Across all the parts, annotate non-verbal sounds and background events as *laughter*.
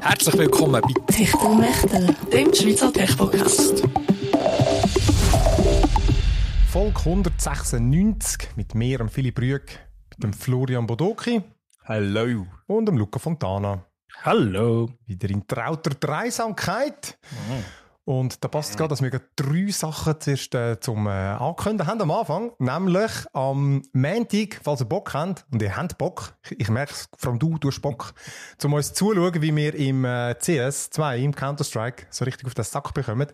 Herzlich willkommen bei Techtel Mechtel, dem Schweizer Tech-Podcast. Folge 196 mit mir, und Philipp Rüegg, dem Florian Bodoki. Hallo. Und dem Luca Fontana. Hallo. Wieder in trauter Dreisamkeit. Mhm. Und da passt es mhm. gerade, dass wir drei Sachen zuerst äh, zum äh, Ankündigen haben am Anfang. Nämlich am Montag, falls ihr Bock habt, und ihr habt Bock, ich, ich merke es, vor allem du, du hast Bock, um uns zuschauen, wie wir im äh, CS2, im Counter-Strike, so richtig auf den Sack bekommen.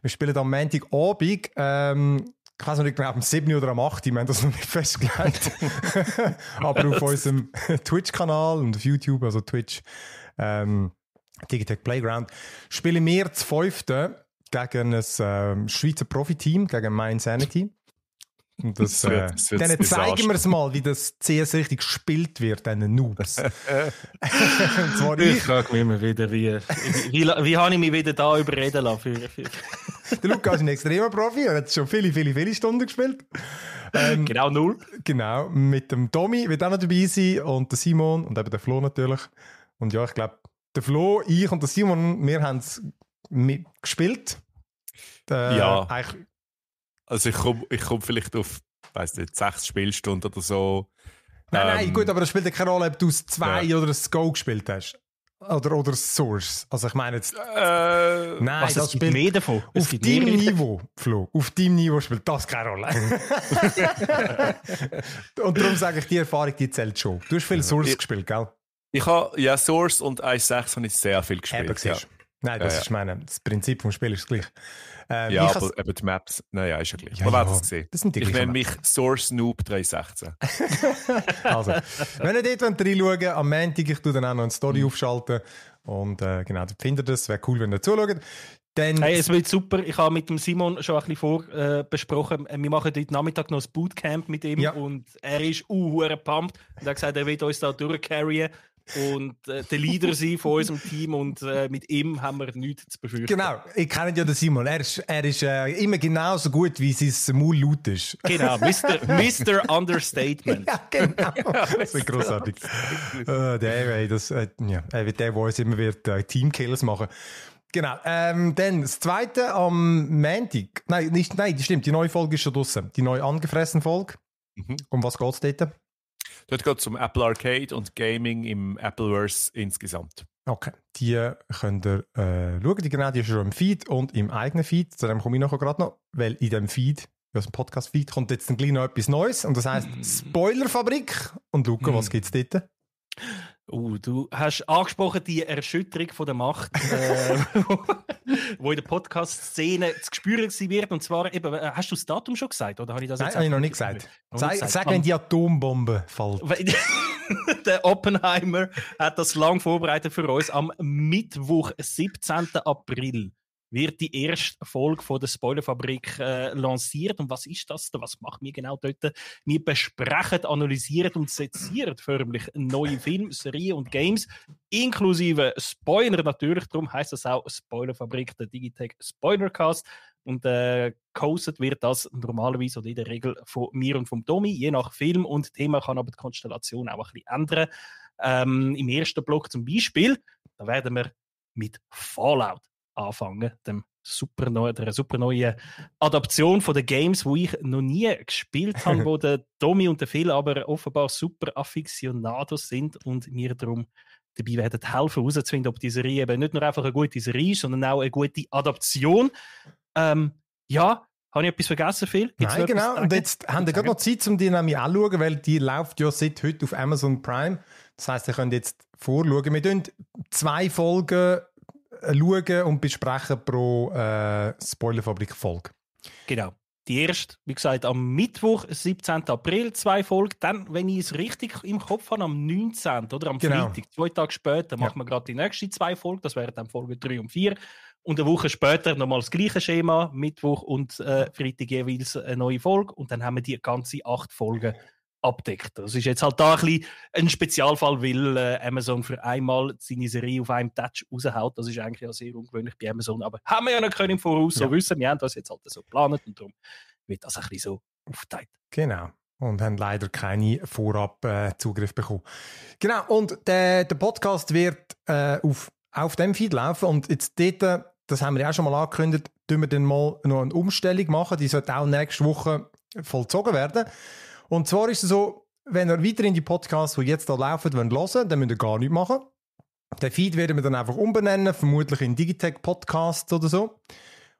Wir spielen am Montag Abend, ähm, ich weiß noch nicht genau, am 7. oder am 8. Wir haben das noch nicht festgelegt. *laughs* *laughs* Aber auf unserem Twitch-Kanal und auf YouTube, also Twitch, ähm, Digitech Playground, spielen wir zu fünften gegen ein äh, Schweizer Profiteam, gegen Mind Sanity. Und das, das, wird, äh, das äh, zeigen wir es mal, wie das CS richtig gespielt wird, diesen Noobs. *laughs* ich, ich frage mich immer wieder, wie, wie, wie, wie habe ich mich wieder da überreden lassen? Für, für. *laughs* Der Luca ist ein extremer Profi, er hat schon viele, viele, viele Stunden gespielt. Ähm, genau null. Genau, mit dem Tommy wird auch noch dabei sein und der Simon und eben der Flo natürlich. Und ja, ich glaube, der Flo, ich und der Simon, wir haben es gespielt. Äh, ja. Eigentlich. Also ich komme ich komm vielleicht auf, weiß nicht, sechs Spielstunden oder so. Nein, ähm, nein, gut, aber das spielt keine Rolle, ob du es zwei ja. oder es Go gespielt hast. Oder, oder Source. Also ich meine jetzt. Äh, nein, was, also das spielt mehr davon. auf deinem Niveau, Flo, auf deinem Niveau spielt das keine Rolle. *laughs* Und darum sage ich, die Erfahrung, die zählt schon. Du hast viel Source ja. gespielt, gell? Ich habe ja Source und 1.6 ich sehr viel gespielt. ja. Nein, das ja, ist meine. Das Prinzip vom Spiel ist das gleiche. Ähm, ja, aber eben die Maps, naja, ist ja gleich. Ja, aber ja. Das, sind die Ich nenne mich Source Noob 316. *laughs* *laughs* also, wenn ihr dort reinschauen wollt, am Montag, ich tue dann auch noch eine Story mhm. aufschalten. Und äh, genau, dann findet ihr das. Wäre cool, wenn ihr zuschaut. Dann hey, es wird super. Ich habe mit dem Simon schon ein bisschen vorbesprochen. Äh, äh, Wir machen heute Nachmittag noch ein Bootcamp mit ihm ja. und er ist uh, pumped. Und er hat gesagt, er wird uns da durchcarryen und äh, der Leader sein von unserem Team und äh, mit ihm haben wir nichts zu befürchten. Genau, ich kenne ja den Simon. Er ist, er ist äh, immer genauso gut, wie sein Maul laut ist. Genau, Mr. Mr. Understatement. *laughs* ja, genau. *laughs* das ist großartig. Äh, der Ray, äh, das, äh, ja, er der, der uns immer wird äh, Teamkillers machen. Genau. Ähm, dann das zweite am Montag. Nein, nicht, nein, stimmt. Die neue Folge ist schon draußen. Die neue angefressen Folge. Mhm. Um was geht es dort? Dort geht es um Apple Arcade und Gaming im Appleverse insgesamt. Okay, die äh, könnt ihr äh, schauen. Die, genau, ist schon im Feed und im eigenen Feed. Zu dem komme ich nachher gerade noch, weil in dem Feed, aus dem Podcast-Feed, kommt jetzt ein noch etwas Neues. Und das heisst *clears throat* Spoilerfabrik. Und schauen, mm. was mhm. gibt es dort? Uh, du hast angesprochen die Erschütterung von der Macht, äh, *laughs* wo, in der Podcast-Szene zu spüren wird. Und zwar, eben, äh, hast du das Datum schon gesagt? Oder habe ich das Nein, habe ich noch nicht gesagt. Noch Sei, gesagt. Sag, wenn die Atombombe fällt. *laughs* der Oppenheimer hat das lang vorbereitet für uns am Mittwoch, 17. April wird die erste Folge von der Spoilerfabrik äh, lanciert. Und was ist das? Was machen wir genau dort? Wir besprechen, analysieren und sezieren förmlich neue Filme, Serien und Games, inklusive Spoiler natürlich. Darum heißt das auch Spoilerfabrik, der Digitech Spoilercast. Und äh, wird das normalerweise oder in der Regel von mir und vom Domi, je nach Film und Thema kann aber die Konstellation auch ein bisschen ändern. Ähm, Im ersten Block zum Beispiel, da werden wir mit Fallout anfangen, dem super neue, der super neuen Adaption von den Games, wo ich noch nie gespielt habe, wo *laughs* der Tommy und der Phil aber offenbar super Afficionados sind und mir darum dabei werden helfen, herauszufinden, ob die Serie eben nicht nur einfach eine gute Serie ist, sondern auch eine gute Adaption. Ähm, ja, habe ich etwas vergessen, Phil? Gibt's Nein, genau. Und jetzt haben wir gerade noch Zeit, um die nämlich anzuschauen, weil die läuft ja seit heute auf Amazon Prime. Das heißt, ihr könnt jetzt vorschauen. Wir tun zwei Folgen äh, schauen und besprechen pro äh, Spoilerfabrik-Folge. Genau. Die erste, wie gesagt, am Mittwoch, 17. April, zwei Folgen. Dann, wenn ich es richtig im Kopf habe, am 19. oder am genau. Freitag, zwei Tage später, ja. machen wir gerade die nächsten zwei Folgen. Das wären dann Folgen 3 und 4. Und eine Woche später nochmal das gleiche Schema, Mittwoch und äh, Freitag jeweils eine neue Folge. Und dann haben wir die ganze acht Folgen abdeckt. Das ist jetzt halt da ein, bisschen ein Spezialfall, weil äh, Amazon für einmal seine Serie auf einem Touch raushaut. Das ist eigentlich ja sehr ungewöhnlich bei Amazon, aber haben wir ja noch können im Voraus so ja. wissen. Wir haben das jetzt halt so geplant und darum wird das ein bisschen so aufgeteilt. Genau und haben leider keine Vorab-Zugriff äh, bekommen. Genau, und der, der Podcast wird äh, auf, auf dem Feed laufen und jetzt dort, das haben wir ja auch schon mal angekündigt, tun wir dann mal noch eine Umstellung machen, die sollte auch nächste Woche vollzogen werden. Und zwar ist es so, wenn ihr weiter in die Podcasts, die jetzt da laufen, hören wollt, dann müsst ihr gar nichts machen. Den Feed werden wir dann einfach umbenennen, vermutlich in Digitech Podcasts oder so.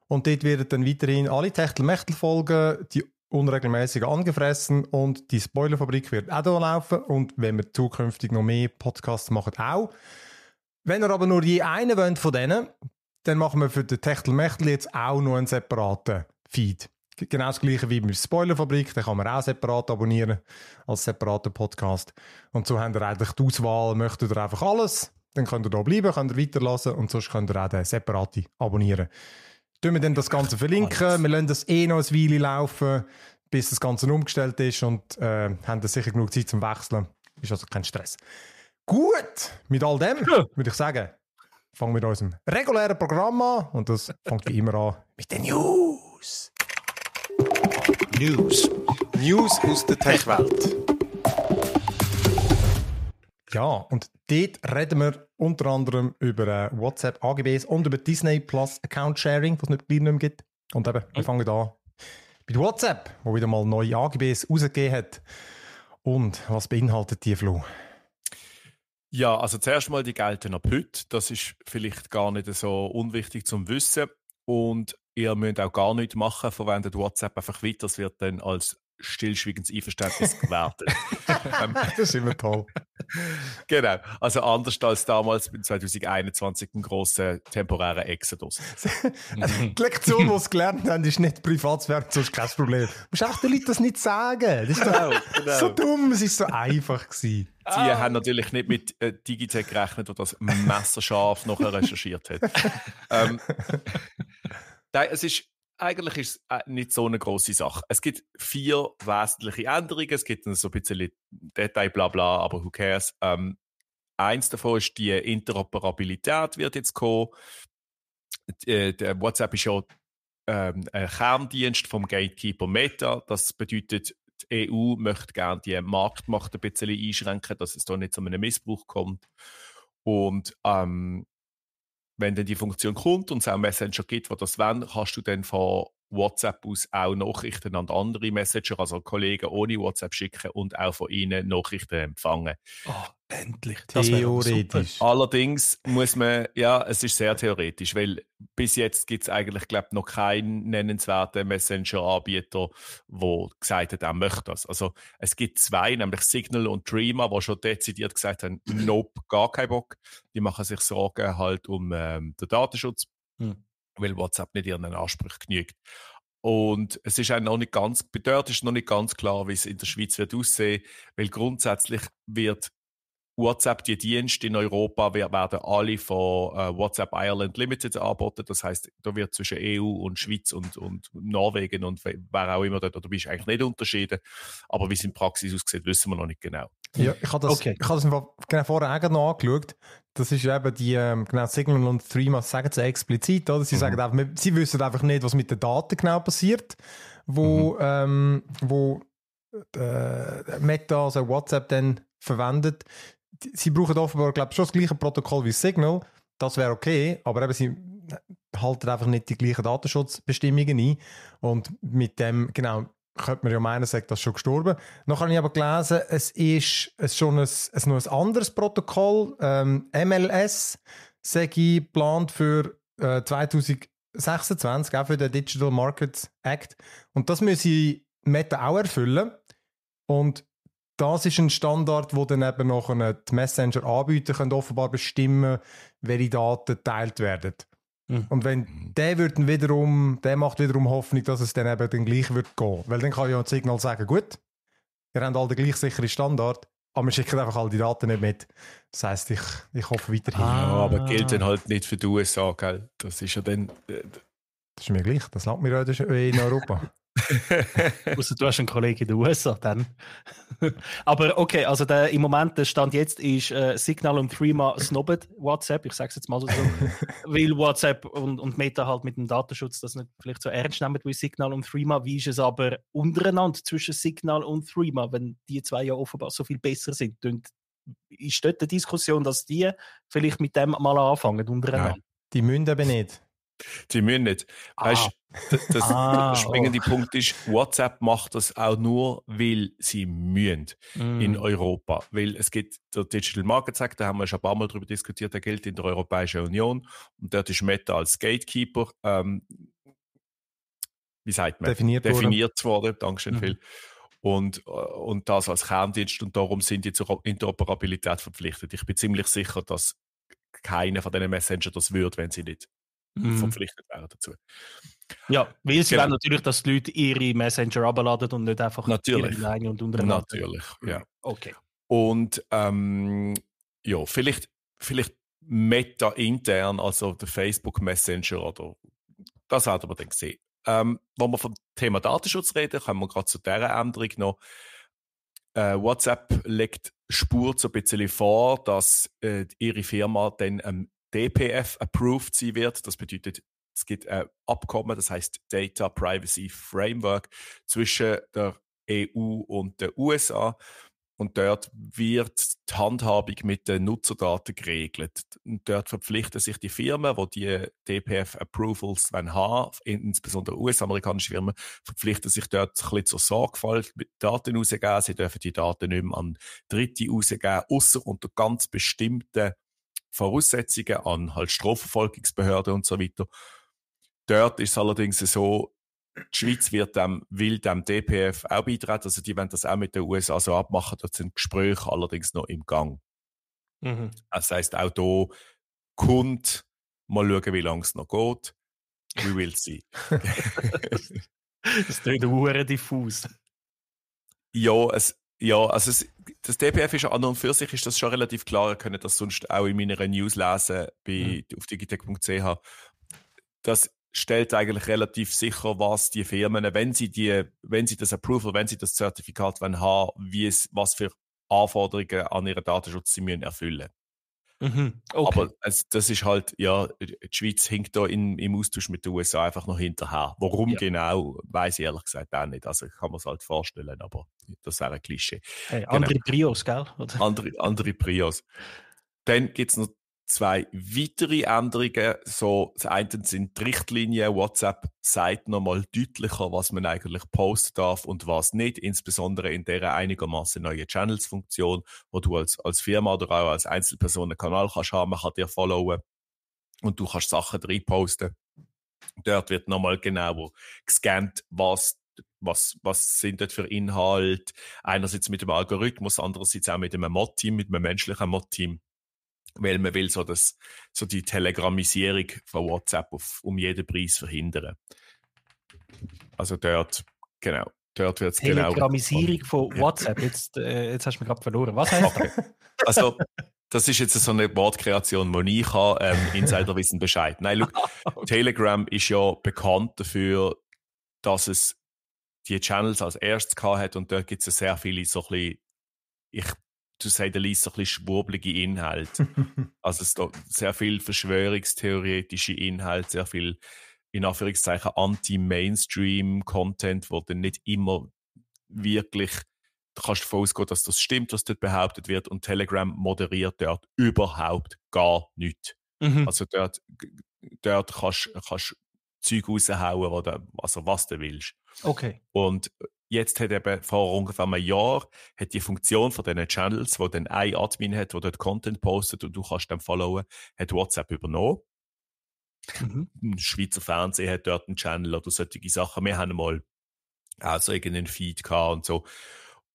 Und dort werden dann weiterhin alle techtel folgen die unregelmäßig angefressen und die Spoilerfabrik wird auch da laufen und wenn wir zukünftig noch mehr Podcasts machen, auch. Wenn ihr aber nur je einen wollt von denen, dann machen wir für den Techtelmechtel jetzt auch noch einen separaten Feed. Genau das gleiche wie bei Spoilerfabrik, den kann man auch separat abonnieren, als separater Podcast. Und so habt ihr eigentlich die Auswahl, möchtet ihr einfach alles, dann könnt ihr da bleiben, könnt ihr weiterlassen und sonst könnt ihr auch den separaten abonnieren. Tun wir dann das Ganze verlinken, wir lassen das eh noch ein Weile laufen, bis das Ganze umgestellt ist und äh, haben dann sicher genug Zeit zum Wechseln. Ist also kein Stress. Gut, mit all dem würde ich sagen, fangen wir mit unserem regulären Programm an und das fängt wie immer an mit den News. News. News aus der Tech-Welt. Ja, und dort reden wir unter anderem über äh, WhatsApp AGBs und über Disney Plus Account Sharing, was es nicht, mehr gibt. Und eben, wir fangen an mit WhatsApp, wo wieder mal neue AGBs rausgegeben hat. Und was beinhaltet die Flo? Ja, also zuerst mal, die gelten ab heute. Das ist vielleicht gar nicht so unwichtig zum Wissen. Und ihr müsst auch gar nichts machen, verwendet WhatsApp einfach weiter, es wird dann als stillschwiegendes Einverständnis gewertet. *laughs* das ist immer toll. genau. Also anders als damals in 2021 im grossen temporären Exodus. *laughs* Also die Lektion, die sie gelernt haben, ist nicht Privatsphäre, sonst kein Problem. Du musst auch den Leuten das nicht sagen. Das ist genau, genau. so dumm, es war so einfach gewesen. Die ah. haben natürlich nicht mit äh, Digitec gerechnet, der das messerscharf nachher recherchiert hat. *laughs* ähm, es ist, eigentlich ist es äh, nicht so eine große Sache. Es gibt vier wesentliche Änderungen. Es gibt so ein bisschen Detail, bla, bla, aber who cares. Ähm, eins davon ist die Interoperabilität wird jetzt kommen. Die, äh, WhatsApp ist ja ähm, ein Kerndienst vom Gatekeeper Meta. Das bedeutet, die EU möchte gerne die Marktmacht ein bisschen einschränken, dass es da nicht zu einem Missbrauch kommt. Und ähm, wenn dann die Funktion kommt und es auch Messenger gibt, die das wollen, kannst du dann von WhatsApp aus auch Nachrichten an andere Messenger, also Kollegen ohne WhatsApp schicken und auch von ihnen Nachrichten empfangen. Oh, endlich. Das theoretisch. Super. Allerdings muss man, ja, es ist sehr theoretisch, weil bis jetzt gibt es eigentlich, glaube ich, noch keinen nennenswerten Messenger-Anbieter, der gesagt hat, er möchte das. Also es gibt zwei, nämlich Signal und Dreamer, die schon dezidiert gesagt haben, nope, gar keinen Bock. Die machen sich Sorgen halt um ähm, den Datenschutz. Hm weil WhatsApp nicht ihren Ansprüchen genügt. Und es ist auch noch nicht ganz, dort ist noch nicht ganz klar, wie es in der Schweiz wird aussehen, weil grundsätzlich wird WhatsApp, die Dienste in Europa werden alle von äh, WhatsApp Ireland Limited angeboten. Das heißt, da wird zwischen EU und Schweiz und, und Norwegen und wer auch immer dort bist ist, eigentlich nicht unterschieden. Aber wie es in Praxis aussieht, wissen wir noch nicht genau. Ja, ich habe das, okay. ich habe das genau vorher noch angeschaut. Das ist eben die, ähm, genau, Signal und Threema sagen es explizit, oder? Sie mhm. sagen einfach, sie wissen einfach nicht, was mit den Daten genau passiert, wo, mhm. ähm, wo, äh, Meta, also WhatsApp dann verwendet sie brauchen offenbar, glaube schon das gleiche Protokoll wie Signal. Das wäre okay, aber eben sie halten einfach nicht die gleichen Datenschutzbestimmungen ein. Und mit dem, genau, könnte man ja meinen, sagt das schon gestorben. Noch habe ich aber gelesen, es ist, schon ein, es noch ein anderes Protokoll, ähm, MLS, ich, plant für äh, 2026, auch für den Digital Markets Act. Und das müssen Meta auch erfüllen. Und das ist ein Standard, wo dann eben noch die Messenger-Anbieter können offenbar bestimmen, welche Daten geteilt werden. Mhm. Und wenn der wird wiederum, der macht wiederum Hoffnung, dass es dann eben dann gleich wird gehen. Weil dann kann ja ein Signal sagen, gut, wir haben alle den gleich sicheren Standard, aber wir schicken einfach all die Daten nicht mit. Das heisst, ich, ich hoffe weiterhin. Ah, ja, aber gilt dann halt nicht für die USA, gell? Das ist ja dann... Äh, das ist mir gleich, das langt mir ja in Europa. Außer du hast einen Kollegen in den USA dann. *laughs* Aber okay, also der, im Moment, der Stand jetzt ist äh, Signal und Threema snobbt WhatsApp, ich sage es jetzt mal so, *laughs* weil WhatsApp und, und Meta halt mit dem Datenschutz das nicht vielleicht so ernst nehmen wie Signal und Threema. Wie ist es aber untereinander zwischen Signal und Threema, wenn die zwei ja offenbar so viel besser sind? Und ist dort eine Diskussion, dass die vielleicht mit dem mal anfangen untereinander? Nein, die münden eben nicht. Sie müssen nicht. Ah. Weißt, das, *laughs* ah, springende oh. Punkt ist, WhatsApp macht das auch nur, weil sie mühen mm. in Europa. Weil es gibt der Digital Markets Act, da haben wir schon ein paar Mal darüber diskutiert, der gilt in der Europäischen Union. Und dort ist Meta als Gatekeeper, ähm, wie sagt man? Definiert, Definiert worden. worden. Dankeschön, mhm. Phil und, äh, und das als Kerndienst und darum sind die zur Interoperabilität verpflichtet. Ich bin ziemlich sicher, dass keiner von diesen Messenger das würde, wenn sie nicht mhm. verpflichtet wären dazu. Ja, weil sie genau. wollen natürlich, dass die Leute ihre Messenger abladen und nicht einfach natürlich. ihre Line und untereinander. Natürlich, ja. Mhm. Okay. Und ähm, ja, vielleicht, vielleicht Meta intern, also der Facebook Messenger oder das hat man dann gesehen. Ähm, wenn wir vom Thema Datenschutz reden, kommen wir gerade zu dieser Änderung noch. Äh, WhatsApp legt Spur so ein bisschen vor, dass äh, ihre Firma dann ähm, DPF approved sein wird. Das bedeutet, es gibt ein Abkommen, das heißt Data Privacy Framework zwischen der EU und den USA. Und dort wird die Handhabung mit den Nutzerdaten geregelt. Und dort verpflichten sich die Firmen, die die DPF-Approvals haben, insbesondere US-amerikanische Firmen, verpflichten sich dort ein bisschen zur Sorgfalt mit Daten rausgeben. Sie dürfen die Daten nicht mehr an Dritte rausgeben, außer unter ganz bestimmten Voraussetzungen an halt Strafverfolgungsbehörden und so weiter. Dort ist es allerdings so, die Schweiz wird dem, will dem DPF auch beitreten, also die werden das auch mit den USA so abmachen, dort sind Gespräche allerdings noch im Gang. Mhm. Das heißt auch da kommt, mal schauen, wie lange es noch geht. We will see. *laughs* das klingt hure diffus. Ja, es, ja, also es, das DPF ist an und für sich ist das schon relativ klar. Ihr könnt das sonst auch in meiner News lesen bei, mhm. auf digitech.ch. Das stellt eigentlich relativ sicher, was die Firmen, wenn sie, die, wenn sie das Approval, wenn sie das Zertifikat wollen, haben, wie es, was für Anforderungen an ihren Datenschutz sie müssen erfüllen Mhm, okay. Aber also, das ist halt, ja, die Schweiz hinkt da in, im Austausch mit den USA einfach noch hinterher. Warum ja. genau, weiß ich ehrlich gesagt auch nicht. Also kann man es halt vorstellen, aber das wäre ein Klischee. Hey, genau. andere Prios, gell? Oder? Andere, andere Prios. Dann gibt es noch zwei weitere Änderungen. So, das eine sind die Richtlinien. WhatsApp sagt nochmal deutlicher, was man eigentlich posten darf und was nicht. Insbesondere in der einigermaßen neuen Channels-Funktion, wo du als, als Firma oder auch als Einzelperson einen Kanal kannst haben, kann dir followen und du kannst Sachen reinposten. Dort wird nochmal genau gescannt, was was, was sind das für Inhalte? Einerseits mit dem Algorithmus, andererseits auch mit einem Mod-Team, mit einem menschlichen Mod-Team weil man will so, dass, so die Telegramisierung von WhatsApp auf, um jeden Preis verhindern. Also dort, genau, dort wird es genau. Telegramisierung von WhatsApp, jetzt, äh, jetzt hast du mich gerade verloren. Was heißt okay. das? Also, das ist jetzt so eine Wortkreation, die ich habe, ähm, Insiderwissen Bescheid. Nein, look, *laughs* ah, Telegram ist ja bekannt dafür, dass es die Channels als erstes hat und dort gibt es sehr viele so ein bisschen, ich du sagst, ein bisschen schwurblige Inhalte. *laughs* also es gibt sehr viel verschwörungstheoretische Inhalte, sehr viel in Anführungszeichen Anti-Mainstream-Content, wo dann nicht immer wirklich du kannst davon ausgehen, dass das stimmt, was dort behauptet wird. Und Telegram moderiert dort überhaupt gar nichts. Mhm. Also dort, dort kannst du Zeug raushauen, wo du, also was du willst. Okay. Und jetzt hat eben vor ungefähr einem Jahr hat die Funktion von diesen Channels, wo dann ein Admin hat, der dort Content postet und du kannst dann followen, hat WhatsApp übernommen. Mhm. Schweizer Fernsehen hat dort einen Channel oder solche Sachen. Wir haben mal auch so irgendeinen Feed gehabt und so.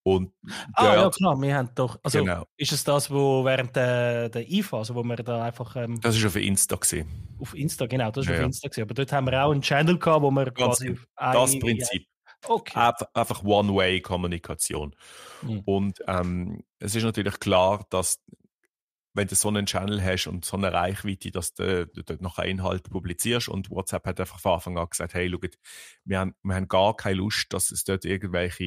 Und ah, ja, genau, wir haben doch. Also genau. ist es das, wo während der, der IFA, also wo wir da einfach. Ähm, das ist auf Insta gesehen. Auf Insta, genau, das ist ja, auf Insta gesehen. Aber dort haben wir auch einen Channel gehabt, wo wir quasi. Genau. Das Prinzip. Okay. Einfach, One-Way-Kommunikation. Mhm. Und ähm, es ist natürlich klar, dass wenn du so einen Channel hast und so eine Reichweite, dass du, du dort noch einen Inhalt publizierst und WhatsApp hat einfach von Anfang an gesagt, hey, schau, wir haben, wir haben gar keine Lust, dass es dort irgendwelche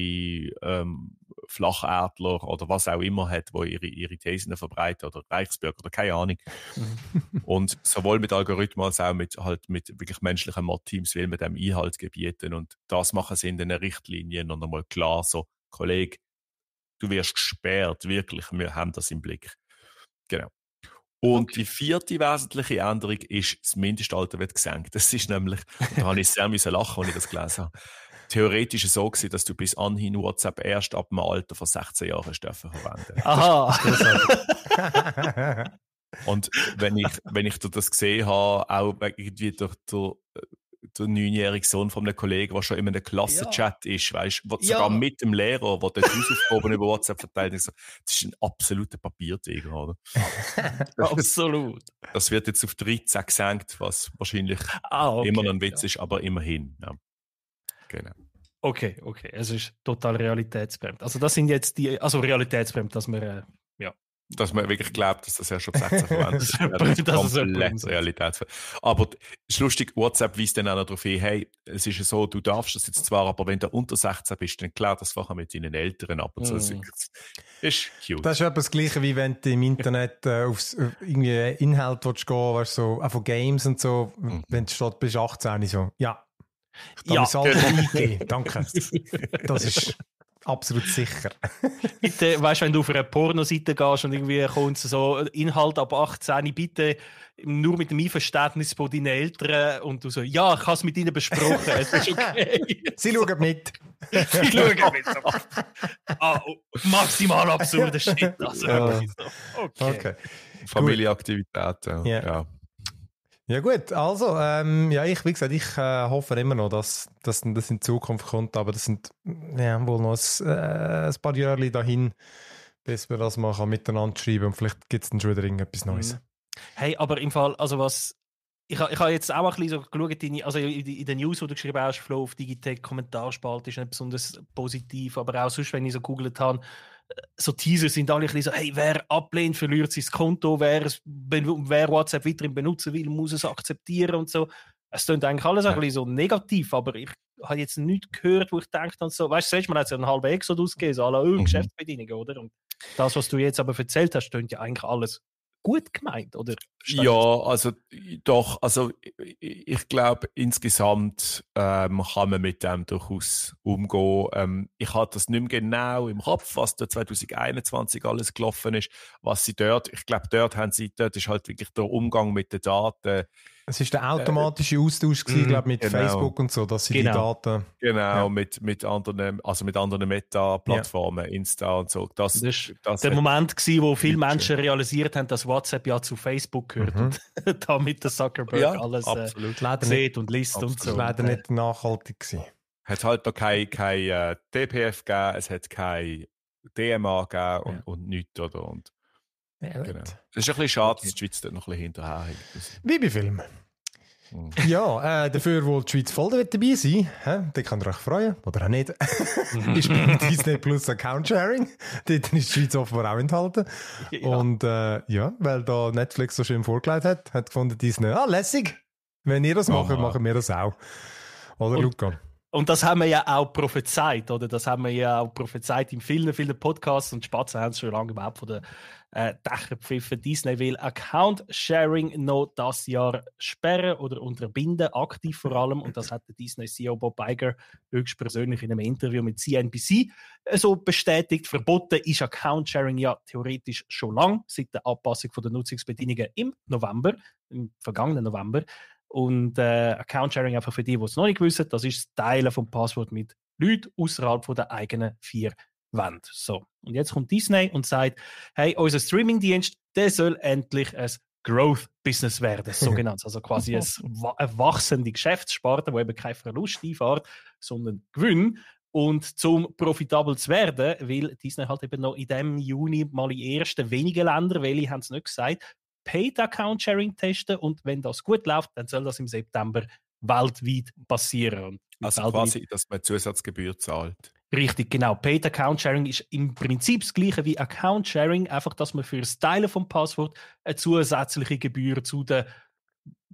ähm, Flacherdler oder was auch immer hat, wo ihre, ihre Thesen verbreiten oder Reichsbürger oder keine Ahnung. Mhm. und sowohl mit Algorithmen als auch mit halt mit wirklich menschlichen Mod-Teams will man dem Inhalt gebieten und das machen sie in den Richtlinien und einmal klar so, Kollege, du wirst gesperrt, wirklich, wir haben das im Blick. Genau. Und okay. die vierte wesentliche Änderung ist, das Mindestalter wird gesenkt. Das ist nämlich, da habe ich sehr müssen lachen, als ich das gelesen habe theoretisch so gewesen, dass du bis anhin WhatsApp erst ab dem Alter von 16 Jahren dürfen verwenden. *laughs* Aha! *laughs* Und wenn ich, wenn ich das gesehen habe, auch irgendwie durch, durch der neunjährige Sohn von einem Kollegen, der schon immer in einem Klassenchat ja. ist, weißt du, sogar ja. mit dem Lehrer, der die Hausaufgaben über WhatsApp verteilt, das ist ein absoluter Papiertiger, oder? *laughs* Absolut. Das wird jetzt auf 13 gesenkt, was wahrscheinlich ah, okay. immer noch ein Witz ja. ist, aber immerhin. Genau. Okay, okay. Es ist total realitätsfremd. Also das sind jetzt die, also realitätsfremd, dass man, äh, ja. Dass man wirklich glaubt, dass das ja schon 16 *laughs* verwendet ist. *laughs* das ist komplett realitätsfremd. Aber es ist lustig, WhatsApp weist dann auch noch darauf hin, hey, es ist ja so, du darfst das jetzt zwar, aber wenn du unter 16 bist, dann klar, das machen mit deinen Eltern ab und so. Mm. Das ist cute. Das ist etwas das Gleiche, wie wenn du im Internet äh, aufs, auf äh, irgendwie Inhalt willst gehen willst, so, auch von Games und so, mm. wenn du statt bist 18, so, ja, da ja. muss alles genau. eingehen. Danke. *laughs* Das ist absolut sicher. bitte, weißt du, wenn du auf eine Pornoseite gehst und irgendwie kommt so Inhalt ab 18, bitte nur mit dem Einverständnis von deinen Eltern und du so, ja, ich habe es mit ihnen besprochen, es ist okay. *laughs* Sie schauen mit. Sie schauen mit. ah, oh, maximal absurder Schnitt. Also, ja. okay. okay. Familienaktivitäten. Ja. ja. Ja gut, also ähm, ja, ich wie gesagt, ich äh, hoffe immer noch, dass, dass das in Zukunft kommt, aber das sind ja, wohl noch ein, äh, ein paar Jahre dahin, bis wir das mal miteinander schreiben und vielleicht gibt es dann schon wieder irgendetwas mhm. Neues. Hey, aber im Fall, also was ich, ich habe jetzt auch ein bisschen so geschaut, in, also in, in den News, die du geschrieben hast, Flow auf Digitech, Kommentarspalte ist nicht besonders positiv, aber auch sonst, wenn ich so googelt habe, so Teaser sind alle ein bisschen so, hey, wer ablehnt, verliert sein Konto, wer, wer WhatsApp weiterhin benutzen will, muss es akzeptieren und so. Es klingt eigentlich alles ein bisschen so negativ, aber ich habe jetzt nichts gehört, wo ich denke, so, weißt du, selbst man hat es ja einen halben Exodus gegeben, so alle mhm. Geschäftsbedingungen, oder? Und das, was du jetzt aber erzählt hast, klingt ja eigentlich alles gut gemeint, oder? Ja, also doch, also ich glaube, insgesamt ähm, kann man mit dem durchaus umgehen. Ähm, ich hatte das nicht mehr genau im Kopf, was da 2021 alles gelaufen ist, was sie dort, ich glaube, dort haben sie, dort ist halt wirklich der Umgang mit den Daten es ist der äh, automatische Austausch, gewesen, mm, mit genau. Facebook und so, dass sie genau. die Daten. Genau, ja. mit, mit anderen, also mit anderen Meta-Plattformen, ja. Insta und so. Das, das ist das der Moment, gewesen, wo viele Menschen realisiert haben, dass WhatsApp ja zu Facebook gehört mhm. und *laughs* damit der Zuckerberg ja, alles äh, sieht und liest absolut. und so. Das war leider nicht nachhaltig. Gewesen. Hat halt noch kein, kein äh, DPF gegeben, es hat kein DMA gegeben und, und nichts. Oder, und, ja, genau. Es ist ein bisschen schade, dass die Schweiz dort noch ein bisschen hinterherhängt. Wie bei Filmen. Mhm. Ja, äh, dafür wo die Schweiz voll dabei sein. Hä? Da könnt ihr euch freuen. Oder auch nicht. Mhm. *laughs* ist bei Disney Plus Account Sharing. Dort ist die Schweiz offenbar auch enthalten. Ja. Und äh, ja, weil da Netflix so schön vorgelegt hat, hat gefunden Disney, ah, lässig. Wenn ihr das macht, machen wir das auch. Oder, Und Luca? Und das haben wir ja auch prophezeit, oder? Das haben wir ja auch prophezeit in vielen, vielen Podcasts und Spatzen haben es schon lange überhaupt von der äh, Dächer Disney will Account Sharing noch das Jahr sperren oder unterbinden, aktiv vor allem. Und das hat der Disney-CEO Bob Iger höchstpersönlich in einem Interview mit CNBC äh, so bestätigt. Verboten ist Account Sharing ja theoretisch schon lang, seit der Anpassung von der Nutzungsbedingungen im November, im vergangenen November. Und äh, Account-Sharing einfach für die, die es noch nicht wissen, das ist das Teilen vom Passwort mit Leuten außerhalb der eigenen vier Wände. So. Und jetzt kommt Disney und sagt, hey, unser Streamingdienst, der soll endlich ein Growth-Business werden, *laughs* sogenannt. Also quasi ein, eine wachsende Geschäftssparte, wo eben kein Verlust einfährt, sondern Gewinn. Und zum profitabel zu werden, weil Disney halt eben noch in dem Juni mal in ersten wenigen Ländern, welche haben es nicht gesagt, Paid Account Sharing testen und wenn das gut läuft, dann soll das im September weltweit passieren. Und also weltweit quasi, dass man Zusatzgebühr zahlt. Richtig, genau. Paid Account Sharing ist im Prinzip das gleiche wie Account Sharing, einfach, dass man für das Teilen vom Passwort eine zusätzliche Gebühr zu der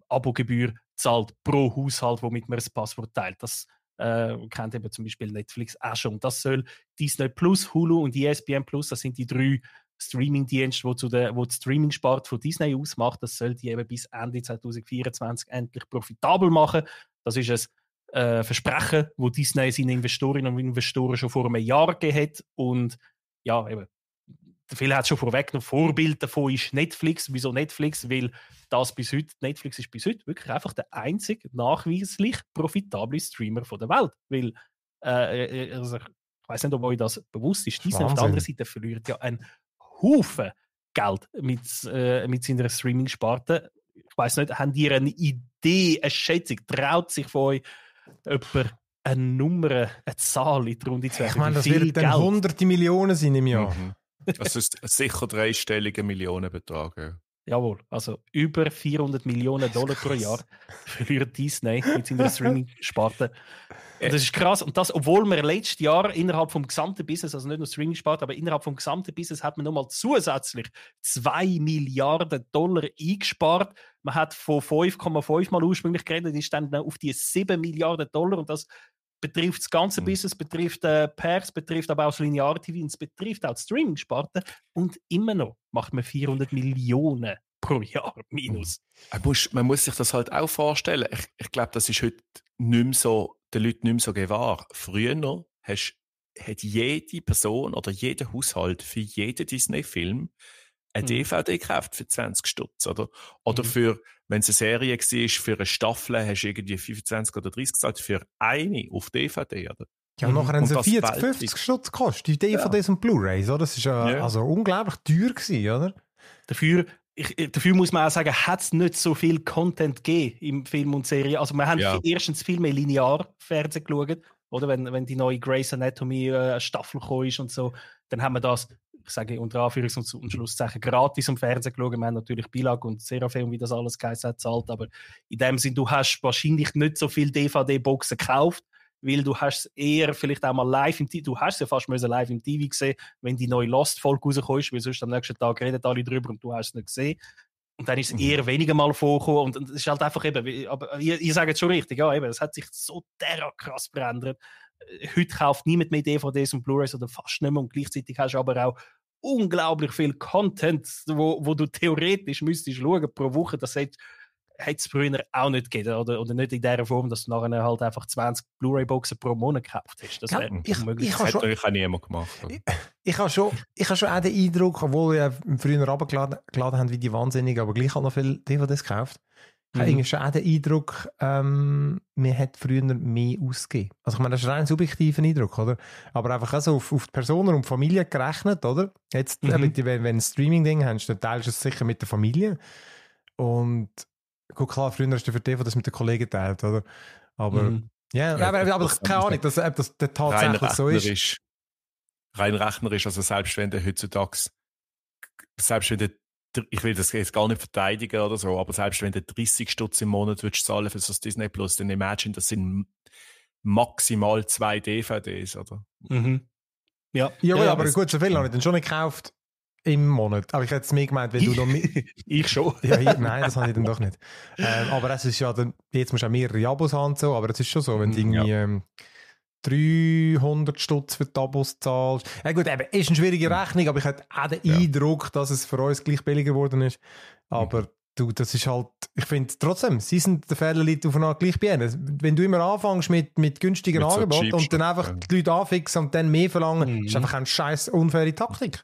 Abogebühr zahlt pro Haushalt, womit man das Passwort teilt. Das äh, kennt eben zum Beispiel Netflix auch schon. Das soll Disney Plus, Hulu und ESPN Plus, das sind die drei Streamingdienst, wo, zu der, wo die Streaming-Sparte von Disney ausmacht, das soll die eben bis Ende 2024 endlich profitabel machen. Das ist ein äh, Versprechen, wo Disney seinen Investorinnen und Investoren schon vor einem Jahr gegeben hat. Und ja, eben, viel hat schon vorweg noch Vorbild davon ist Netflix. Wieso Netflix? Weil das bis heute, Netflix ist bis heute wirklich einfach der einzige nachweislich profitable Streamer von der Welt. Weil, äh, äh, äh also, ich weiß nicht, ob euch das bewusst ist, Disney auf der anderen Seite verliert ja einen Haufen Geld mit, äh, mit seiner Streaming-Sparte. Ich weiß nicht, habt ihr eine Idee, eine Schätzung? Traut sich von euch jemand eine Nummer, eine Zahl in die Runde zu werfen? Ich meine, das werden dann Geld? hunderte Millionen sein im Jahr. Mhm. Das ist sicher dreistelliger Millionenbetrag. Ja. Jawohl, also über 400 Millionen Dollar pro Jahr verliert Disney mit seiner Streaming-Sparte und äh. das ist krass. Und das, obwohl wir letztes Jahr innerhalb vom gesamten Business, also nicht nur Streaming spart, aber innerhalb vom gesamten Business hat man nochmal zusätzlich 2 Milliarden Dollar eingespart. Man hat von 5,5 mal ursprünglich geredet, ist dann auf die 7 Milliarden Dollar und das betrifft das ganze mhm. Business, betrifft äh, Pairs, betrifft aber auch das Linear TV und es betrifft auch die Streaming-Sparte und immer noch macht man 400 Millionen pro Jahr minus. Man muss, man muss sich das halt auch vorstellen. Ich, ich glaube, das ist heute nicht mehr so, den Leuten nicht mehr so gewahr. Früher hast, hat jede Person oder jeder Haushalt für jeden Disney-Film eine DVD mhm. gekauft für 20 Stutz, oder? Oder mhm. für, wenn es eine Serie war, für eine Staffel hast du irgendwie 25 oder 30 gezahlt, für eine auf DVD, oder? Ja, und mhm. nachher haben sie 40, 50 Stutz gekostet, die DVDs ja. und Blu-Rays, oder? Das war äh, ja. also unglaublich teuer gewesen, oder? Dafür ich, äh, dafür muss man auch sagen, hat es nicht so viel Content gegeben im Film und Serie. Also wir haben ja. erstens viel mehr linear Fernsehen geschaut, oder wenn, wenn die neue Grey's Anatomy äh, Staffel gekommen ist und so, dann haben wir das, ich sage unter Anführungs- und, und Schlusszeichen, gratis im Fernsehen geschaut. Wir haben natürlich Bilag und Seraphim, wie das alles geheißen hat, zahlt, aber in dem Sinn, du hast wahrscheinlich nicht so viel DVD-Boxen gekauft, weil du hast eher vielleicht auch mal live im TV, du hast ja fast müssen live im TV gesehen, wenn die neue Lost-Folge rauskommt, weil sonst am nächsten Tag reden alle drüber und du hast es nicht gesehen. Und dann ist es mhm. eher weniger mal vorgekommen. Und es ist halt einfach eben, aber ihr, ihr sagt es schon richtig, ja, eben, es hat sich so derart krass verändert. Äh, heute kauft niemand mehr DVDs und Blu-rays oder fast nicht mehr. Und gleichzeitig hast du aber auch unglaublich viel Content, wo, wo du theoretisch müsstest schauen pro Woche. Das heißt, hätte es früher auch nicht gegeben oder, oder nicht in der Form, dass du nachher halt einfach 20 Blu-ray-Boxen pro Monat gekauft hast. Das wäre ich, Ich, ich hat euch auch niemand gemacht. Ich, ich habe schon, ich schon auch den Eindruck, obwohl wir früher runtergeladen haben, wie die Wahnsinnigen, aber gleich auch noch viel DVDs gekauft. Ich mhm. habe irgendwie schon auch den Eindruck, ähm, man hat früher mehr ausgegeben. Also ich meine, das ist ein rein subjektiver Eindruck, oder? Aber einfach auch so auf, auf die Personen und die Familie gerechnet, oder? Jetzt, mhm. wenn, wenn du ein Streaming-Ding hast, dann teilst du es sicher mit der Familie. Und Gut, klar, früher ist der für die, e das mit den Kollegen teilt, oder? Aber, mhm. yeah, ja, aber, äh, aber, aber keine Ahnung, dass das, das, das tatsächlich so ist. Rein rechnerisch, also selbst wenn du heutzutage, selbst wenn du, ich will das jetzt gar nicht verteidigen oder so, aber selbst wenn du 30 Stutz im Monat würdest zahlen für das Disney Plus, dann imagine, das sind maximal zwei DVDs, oder? Mhm. Ja, ja, ja, aber gut, so viel habe ich dann schon nicht gekauft. Im Monat. Aber ich hätte es mir gemeint, wenn du noch mehr... *laughs* ich schon. *laughs* ja, ich, nein, das habe ich dann doch nicht. Ähm, aber es ist ja dann, jetzt musst du auch mehrere Abos haben, so, aber es ist schon so, wenn du mm, irgendwie ja. Ähm, 300 Stutz für die Abos zahlst. Ja gut, eben, ist eine schwierige mm. Rechnung, aber ich hatte auch den ja. Eindruck, dass es für uns gleich billiger geworden ist. Mm. Aber mhm. du, das ist halt, ich finde trotzdem, sie sind der Fehler liegt aufeinander gleich bei Wenn du immer anfängst mit, mit günstigen mit Angeboten so und dann einfach die Leute anfixen und dann mehr verlangen, mhm. ist einfach eine scheiß unfaire Taktik.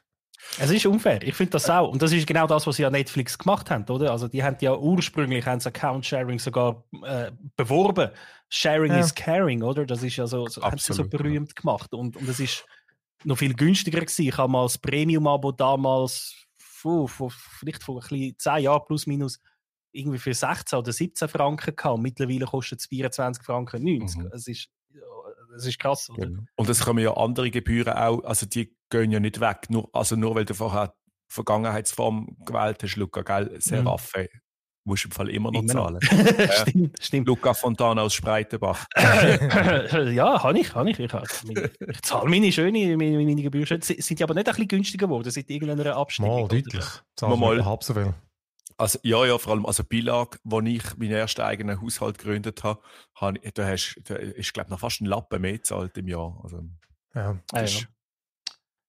Es ist unfair. Ich finde das auch. Und das ist genau das, was sie an Netflix gemacht haben, oder? Also die haben ja ursprünglich haben Account-Sharing sogar äh, beworben. Sharing ja. is caring, oder? Das ist ja so, so haben sie so berühmt ja. gemacht. Und, und es ist noch viel günstiger gewesen. Ich habe mal das Premium-Abo damals, puh, vor, vielleicht vor ein bisschen 10 Jahren plus minus, irgendwie für 16 oder 17 Franken gehabt. Mittlerweile kostet es 24 Franken 90. Mhm. Es ist das ist krass, oder? Genau. Und es kommen ja andere Gebühren auch, also die gehen ja nicht weg, nur, also nur weil du vorher die Vergangenheitsform gewählt hast, Luca, gell? Seraphe. Mhm. Musst du im Fall immer noch immer zahlen. Noch. *laughs* Äh, stimmt, äh, stimmt. Luca Fontana aus Spreitenbach. *laughs* ja, habe ich, habe ich. Ich, meine, ich zahle meine schöne, meine, meine Gebühren. Sind die aber nicht ein bisschen günstiger geworden seit irgendeiner Abstimmung? Mal, deutlich. Zahlst mal, mal. halb so viel. Also, ja, ja, vor allem, also Beilage, wo ich meinen ersten eigenen Haushalt gegründet habe, habe da hast, da ist, glaube ich, noch fast ein Lappen mehr gezahlt im Jahr. Also, ja. Ah, ist,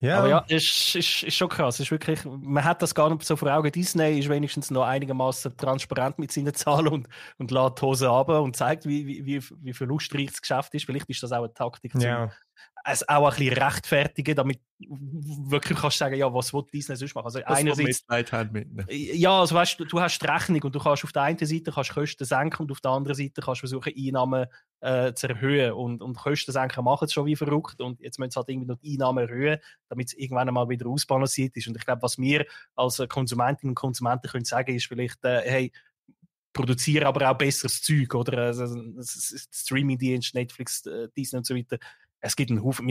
ja. Aber ja, ist, ist, ist schon krass. Ist wirklich, man hat das gar nicht so vor Augen. Disney ist wenigstens noch einigermaßen transparent mit seinen Zahlen und, und lässt die Hose runter und zeigt, wie, wie, wie, verlustreich das Geschäft ist. Vielleicht ist das auch eine Taktik, ja es auch ein bisschen rechtfertigen, damit wirklich kannst sagen, ja, was will Disney sonst machen? Also das einerseits, ja, also weißt, du, du hast Rechnung und du kannst auf der einen Seite kannst Kosten senken und auf der anderen Seite kannst versuchen, Einnahmen äh, zu erhöhen und, und Kosten senken machen es schon wie verrückt und jetzt müssen sie halt irgendwie noch die Einnahmen erhöhen, damit es irgendwann einmal wieder ausbalanciert ist und ich glaube, was wir als äh, Konsumentinnen und Konsumenten können sagen, ist vielleicht, äh, hey, produziere aber auch besseres Zeug oder äh, Streaming-Dienst, Netflix, äh, Disney und so weiter, es gibt einen Haufen,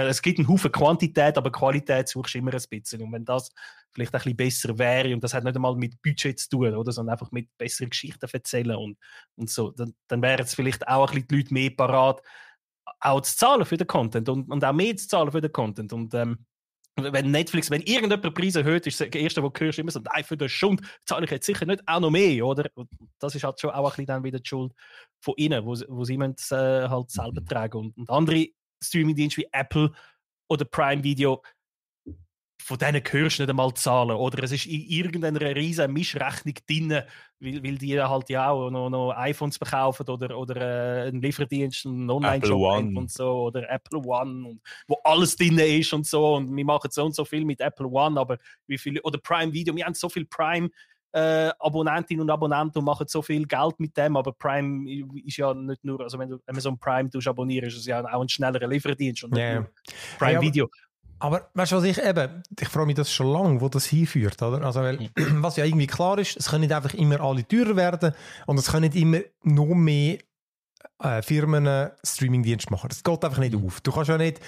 es gibt einen Haufen Quantität, aber Qualität suchst du immer ein bisschen. Und wenn das vielleicht ein bisschen besser wäre, und das hat nicht einmal mit Budget zu tun, oder, sondern einfach mit besseren Geschichten erzählen und, und so, dann, dann wären es vielleicht auch ein bisschen die Leute mehr parat, auch zu zahlen für den Content und, und auch mehr zu zahlen für den Content. Und, ähm, wenn Netflix, wenn irgendjemand Preise erhöht, ist der Erste, wo du hörst, immer so, nein, für den Schund zahle ich jetzt sicher nicht auch noch mehr, oder? Und das ist halt schon auch ein bisschen dann wieder die Schuld von innen, wo, wo sie müssen, äh, halt selber mhm. tragen. Und, und andere Streamingdienst wie Apple oder Prime Video, von denen hörst du nicht einmal Zahlen. Oder es ist in irgendeiner riesen Mischrechnung drin, weil, weil die halt ja auch noch, noch iPhones verkaufen oder, oder äh, einen Lieferdienst, einen Online-Shop und so oder Apple One, und, wo alles drin ist und so. Und wir machen so und so viel mit Apple One, aber wie viel, oder Prime Video, wir haben so viel Prime äh, Abonnentinnen und Abonnenten und machen so viel Geld mit dem, aber Prime ist ja nicht nur, also wenn du Amazon Prime abonnierst, ist es ja auch ein schnellerer Lieferdienst und yeah. Prime hey, Video. Aber weißt du, was ich eben, ich freue mich das schon lange, wo das hinführt, oder? Also, weil, mhm. *clears throat* was ja irgendwie klar ist, es können nicht einfach immer alle teurer werden und es können nicht immer noch mehr äh, Firmen Streamingdienst machen. Das geht einfach nicht mhm. auf. Du kannst ja nicht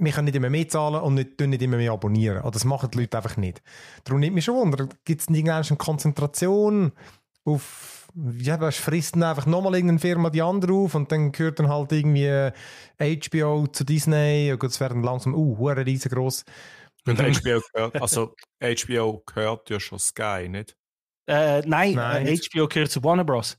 wir können nicht immer mehr zahlen und nicht, nicht immer mehr abonnieren. Oder das machen die Leute einfach nicht. Darum nimmt mich schon Wunder, gibt es irgendeine Konzentration auf, ja, weißt, frisst dann einfach nochmal irgendeine Firma die andere auf und dann gehört dann halt irgendwie HBO äh, zu Disney und es werden langsam, uh, riesengroß. Und HBO gehört, also HBO gehört ja schon Sky, nicht? Äh, nein, nein, HBO gehört zu Warner Bros.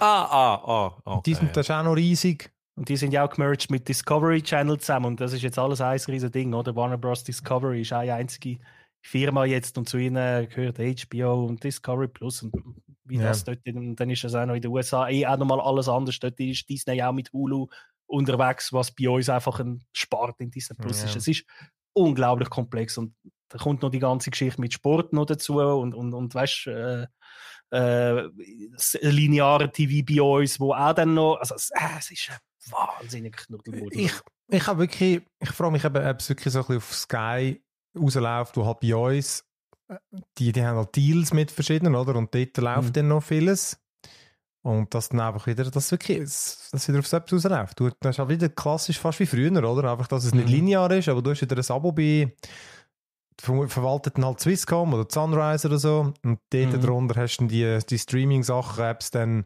Ah, ah, ah. Okay. Die sind das auch noch riesig. Und die sind ja auch gemerged mit Discovery Channel zusammen. Und das ist jetzt alles ein riesiges Ding, oder? Warner Bros. Discovery ist eine einzige Firma jetzt und zu ihnen gehört HBO und Discovery Plus und wie ja. das dort, und dann ist das auch noch in den USA eh auch nochmal alles anders. Dort ist Disney auch mit Hulu unterwegs, was bei uns einfach ein Sport in Disney Plus ja. ist. Es ist unglaublich komplex und da kommt noch die ganze Geschichte mit Sport noch dazu und, und, und weißt äh, äh, lineare TV bei uns, wo auch dann noch, also äh, es ist wahnsinnig Knuddelmuddel. Ich, ich habe wirklich, ich freue mich eben, ob es wirklich so ein bisschen auf Sky rausläuft, wo halt bei uns, äh, die, die haben halt Deals mit verschiedenen, oder? Und dort mhm. läuft mhm. dann noch vieles. Und das dann einfach wieder, das wirklich, das wieder auf etwas rausläuft. Du hast halt wieder klassisch, fast wie früher, oder? Einfach, dass es nicht mhm. linear ist, aber du hast wieder ein Abo bei verwaltet dann halt Swisscom oder Sunrise oder so. Und dort mhm. darunter hast du die, die Streaming-Sachen, ob es dann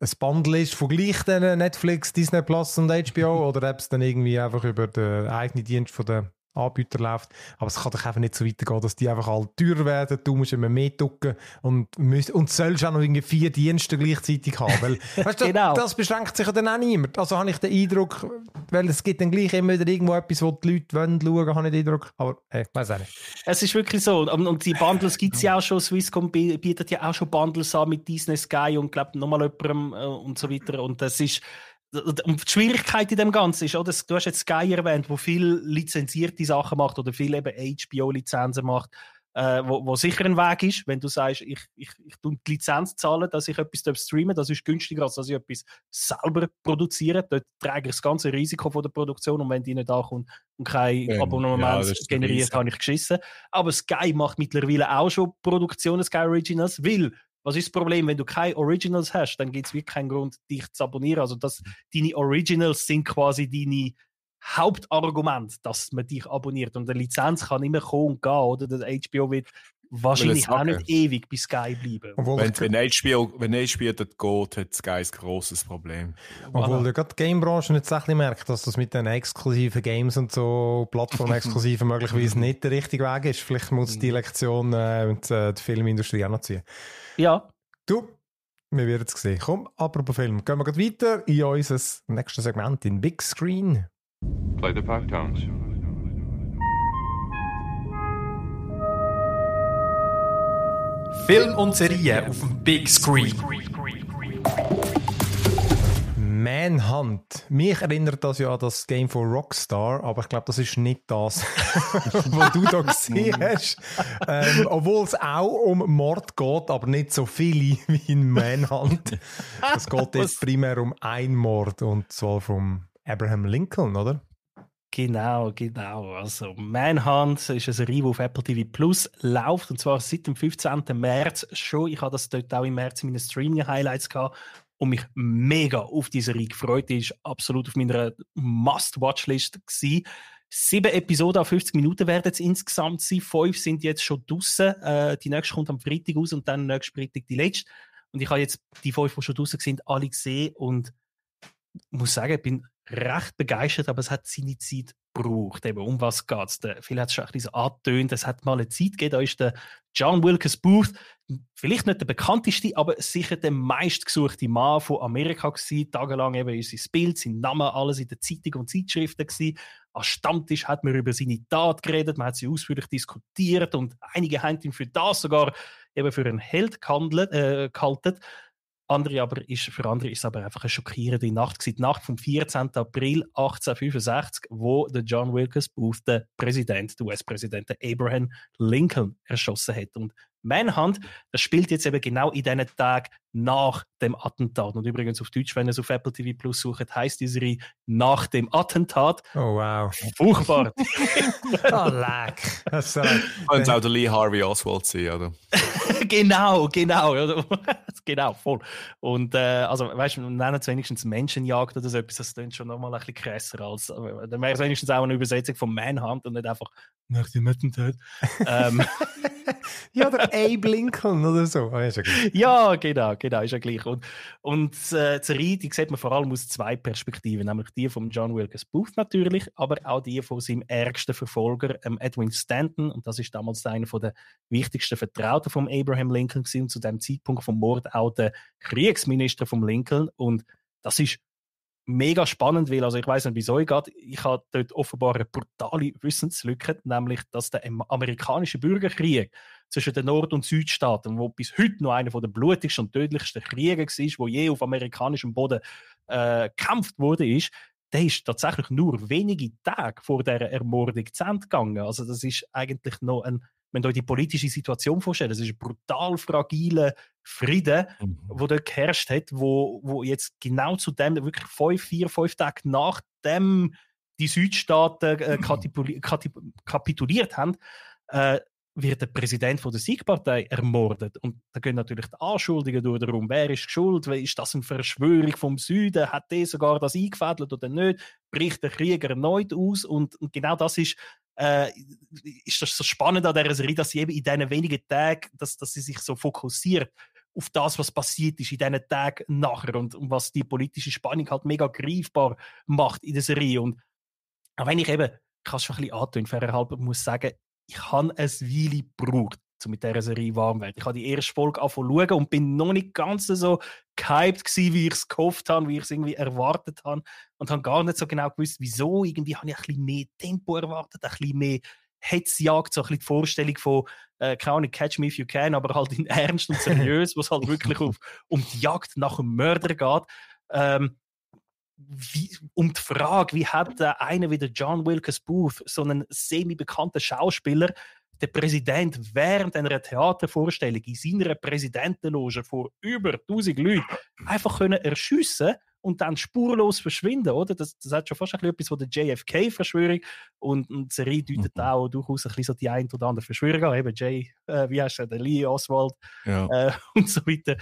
ein Bundle ist von gleich Netflix, Disney Plus und HBO *laughs* oder ob es dann irgendwie einfach über den eigenen Dienst von der Anbieter läuft. Aber es kann doch einfach nicht so weitergehen, dass die einfach alle teurer werden. Du musst immer mehr ducken und, musst, und sollst auch noch irgendwie vier Dienste gleichzeitig haben. Weil, *laughs* weißt, du, genau. das beschränkt sich dann auch niemand. Also habe ich den Eindruck, weil es gibt dann gleich immer wieder irgendwo etwas, wo die Leute wollen schauen, habe ich den Eindruck. Aber hey, ich äh, weiß auch nicht. Es ist wirklich so. Und, und die Bundles gibt es ja auch schon. Swisscom bietet ja auch schon Bundles an mit Disney Sky und glaube ich, nochmal jemandem äh, und so weiter. Und das ist und die Schwierigkeit in dem Ganzen ist, oder? du hast jetzt Sky erwähnt, wo viel lizenzierte Sachen macht oder viel eben HBO-Lizenzen macht, äh, wo, wo, sicher ein Weg ist, wenn du sagst, ich, ich, ich tue die Lizenz zahlen, dass ich etwas streamen das ist günstiger, als dass ich etwas selber produziere. Dort trage ich das ganze Risiko von der Produktion und wenn die nicht ankommt und kein ähm, Abonnement ja, generiert, habe ich geschissen. Aber Sky macht mittlerweile auch schon Produktionen, Sky Originals, weil was ist das Problem? Wenn du keine Originals hast, dann gibt es wirklich keinen Grund, dich zu abonnieren. Also das, deine Originals sind quasi deine Hauptargument, dass man dich abonniert. Und eine Lizenz kann immer kommen und gehen, oder? Das HBO wird wahrscheinlich auch nicht ewig bei Sky bleiben. Obwohl wenn, wenn, HBO, wenn HBO dort geht, hat Sky ein grosses Problem. Obwohl voilà. ja gerade die Gamebranche nicht merkt, dass das mit den exklusiven Games und so, Plattformexklusiven *laughs* möglicherweise nicht der richtige Weg ist. Vielleicht muss mhm. die Lektion äh, und, äh, die Filmindustrie auch noch ziehen. Ja. Du, wir werden es sehen. Komm, apropos Film. Gehen wir gleich weiter in unser nächstes Segment in Big Screen. Play the Pack Tones. Film und Serie auf dem Big Screen. Manhunt. Mich erinnert das ja an das Game von Rockstar, aber ich glaube, das ist nicht das, was *laughs* du da gesehen *laughs* hast. Ähm, Obwohl es auch um Mord geht, aber nicht so viele *laughs* wie in Manhunt. Es geht jetzt primär um einen Mord und zwar vom Abraham Lincoln, oder? Genau, genau. Also Manhunt ist ein Serie, auf Apple TV Plus läuft und zwar seit dem 15. März schon. Ich habe das dort auch im März in meinen Streaming-Highlights gehabt und mich mega auf diese Reihe gefreut. Die ist absolut auf meiner Must-Watch-List. Sieben Episoden an 50 Minuten werden es insgesamt sein. Fünf sind jetzt schon draußen. Äh, die nächste kommt am Freitag aus und dann nächsten Freitag die letzte. Und ich habe jetzt die fünf, die schon draußen sind, alle gesehen und muss sagen, ich bin recht begeistert, aber es hat seine Zeit braucht. Eben, um was geht es? Viel hat es schon ein bisschen angetönt. Es hat mal eine Zeit gegeben, da ist der John Wilkes Booth, vielleicht nicht der bekannteste, aber sicher der meistgesuchte Mann von Amerika gewesen. Tagelang eben ist sein Bild, sein Name, alles in den Zeitungen und Zeitschriften gewesen. Am Stammtisch hat man über seine Tat geredet, man hat sie ausführlich diskutiert und einige haben ihn für das sogar eben für einen Held gehandelt, äh, gehalten. Andere aber ist, für andere ist es aber einfach eine schockierende Nacht. Die Nacht vom 14. April 1865, wo der John Wilkes Booth den Präsident, den US-Präsidenten Abraham Lincoln erschossen hat. Und Manhunt, das spielt jetzt eben genau in diesen Tag nach dem Attentat. Und übrigens auf Deutsch, wenn ihr es auf Apple TV Plus sucht, heißt die Serie nach dem Attentat. Oh wow. Furchtbar. oh *laughs* leck. Äh, Könnte auch der Lee Harvey Oswald sein, oder? *laughs* genau, genau, *laughs* genau, voll. Und äh, also, weißt du, nennen es wenigstens Menschenjagd oder so etwas, das klingt schon nochmal ein bisschen krasser als, äh, dann wäre es wenigstens auch eine Übersetzung von Manhunt und nicht einfach nach dem Möttentöd. ähm. *laughs* ja, oder Abe Lincoln oder so. Ah, ja, genau, genau, ist ja gleich. Und, und äh, die Serie, die sieht man vor allem aus zwei Perspektiven, nämlich die von John Wilkes Booth natürlich, aber auch die von seinem ärgsten Verfolger, ähm, Edwin Stanton, und das ist damals einer der wichtigsten Vertrauten von Abraham Abraham Lincoln gewesen, und zu dem Zeitpunkt vom Mord auch der Kriegsminister von Lincoln. Und das ist mega spannend, weil, also ich weiß nicht, wieso ich geht. Ich habe dort offenbar eine brutale Wissenslücke, nämlich, dass der amerikanische Bürgerkrieg zwischen den Nord- und Südstaaten, wo bis heute noch einer der blutigsten und tödlichsten Kriege war, wo je auf amerikanischem Boden äh, gekämpft wurde, ist, der ist tatsächlich nur wenige Tage vor der Ermordung zu Ende gegangen. Also das ist eigentlich noch ein wenn ihr euch die politische Situation vorstellt, das ist ein brutal fragiler Frieden, mhm. dort geherrscht hat, wo, wo jetzt genau zu dem, wirklich fünf, vier, fünf Tage nachdem die Südstaaten äh, mhm. kapituliert haben, äh, wird der Präsident von der Siegpartei ermordet. Und da gehen natürlich die Anschuldigungen durch darum, wer ist schuld, ist das eine Verschwörung vom Süden, hat der sogar das eingefädelt oder nicht, bricht der Krieg erneut aus und, und genau das ist äh, ist das so spannend an dieser Serie, dass sie eben in diesen wenigen Tagen, dass, dass sie sich so fokussiert auf das, was passiert ist in diesen Tagen nachher und, und was die politische Spannung halt mega greifbar macht in der Serie. Und auch wenn ich eben, kannst du schon ein bisschen antönen, fairerhalber muss sagen, ich habe es Weile gebraucht, um mit dieser Serie warm werden. Ich habe die erste Folge angefangen und bin noch nicht ganz so gehypt gewesen, wie ich es gehofft habe, wie ich es irgendwie erwartet habe und habe gar nicht so genau gewusst, wieso. Irgendwie habe ich ein bisschen mehr Tempo erwartet, ein bisschen mehr Hetzjagd, so ein bisschen die Vorstellung von, äh, keine Ahnung, Catch Me If You Can, aber halt in *laughs* Ernst und seriös, wo es halt wirklich auf, um die Jagd nach dem Mörder geht. Ähm, wie, um die Frage, wie hat der eine wie der John Wilkes Booth, so einen semi-bekannten Schauspieler, der Präsident während einer Theatervorstellung in seiner Präsidentenloge vor über 1000 Leuten einfach können erschiessen können und dann spurlos verschwinden, oder? Das, das hat schon fast etwas von der JFK-Verschwörung und, und Serie deutet mhm. auch durchaus ein bisschen so die ein oder andere Verschwörung an, eben Jay, äh, wie heißt er, der Lee Oswald ja. äh, *laughs* und so weiter.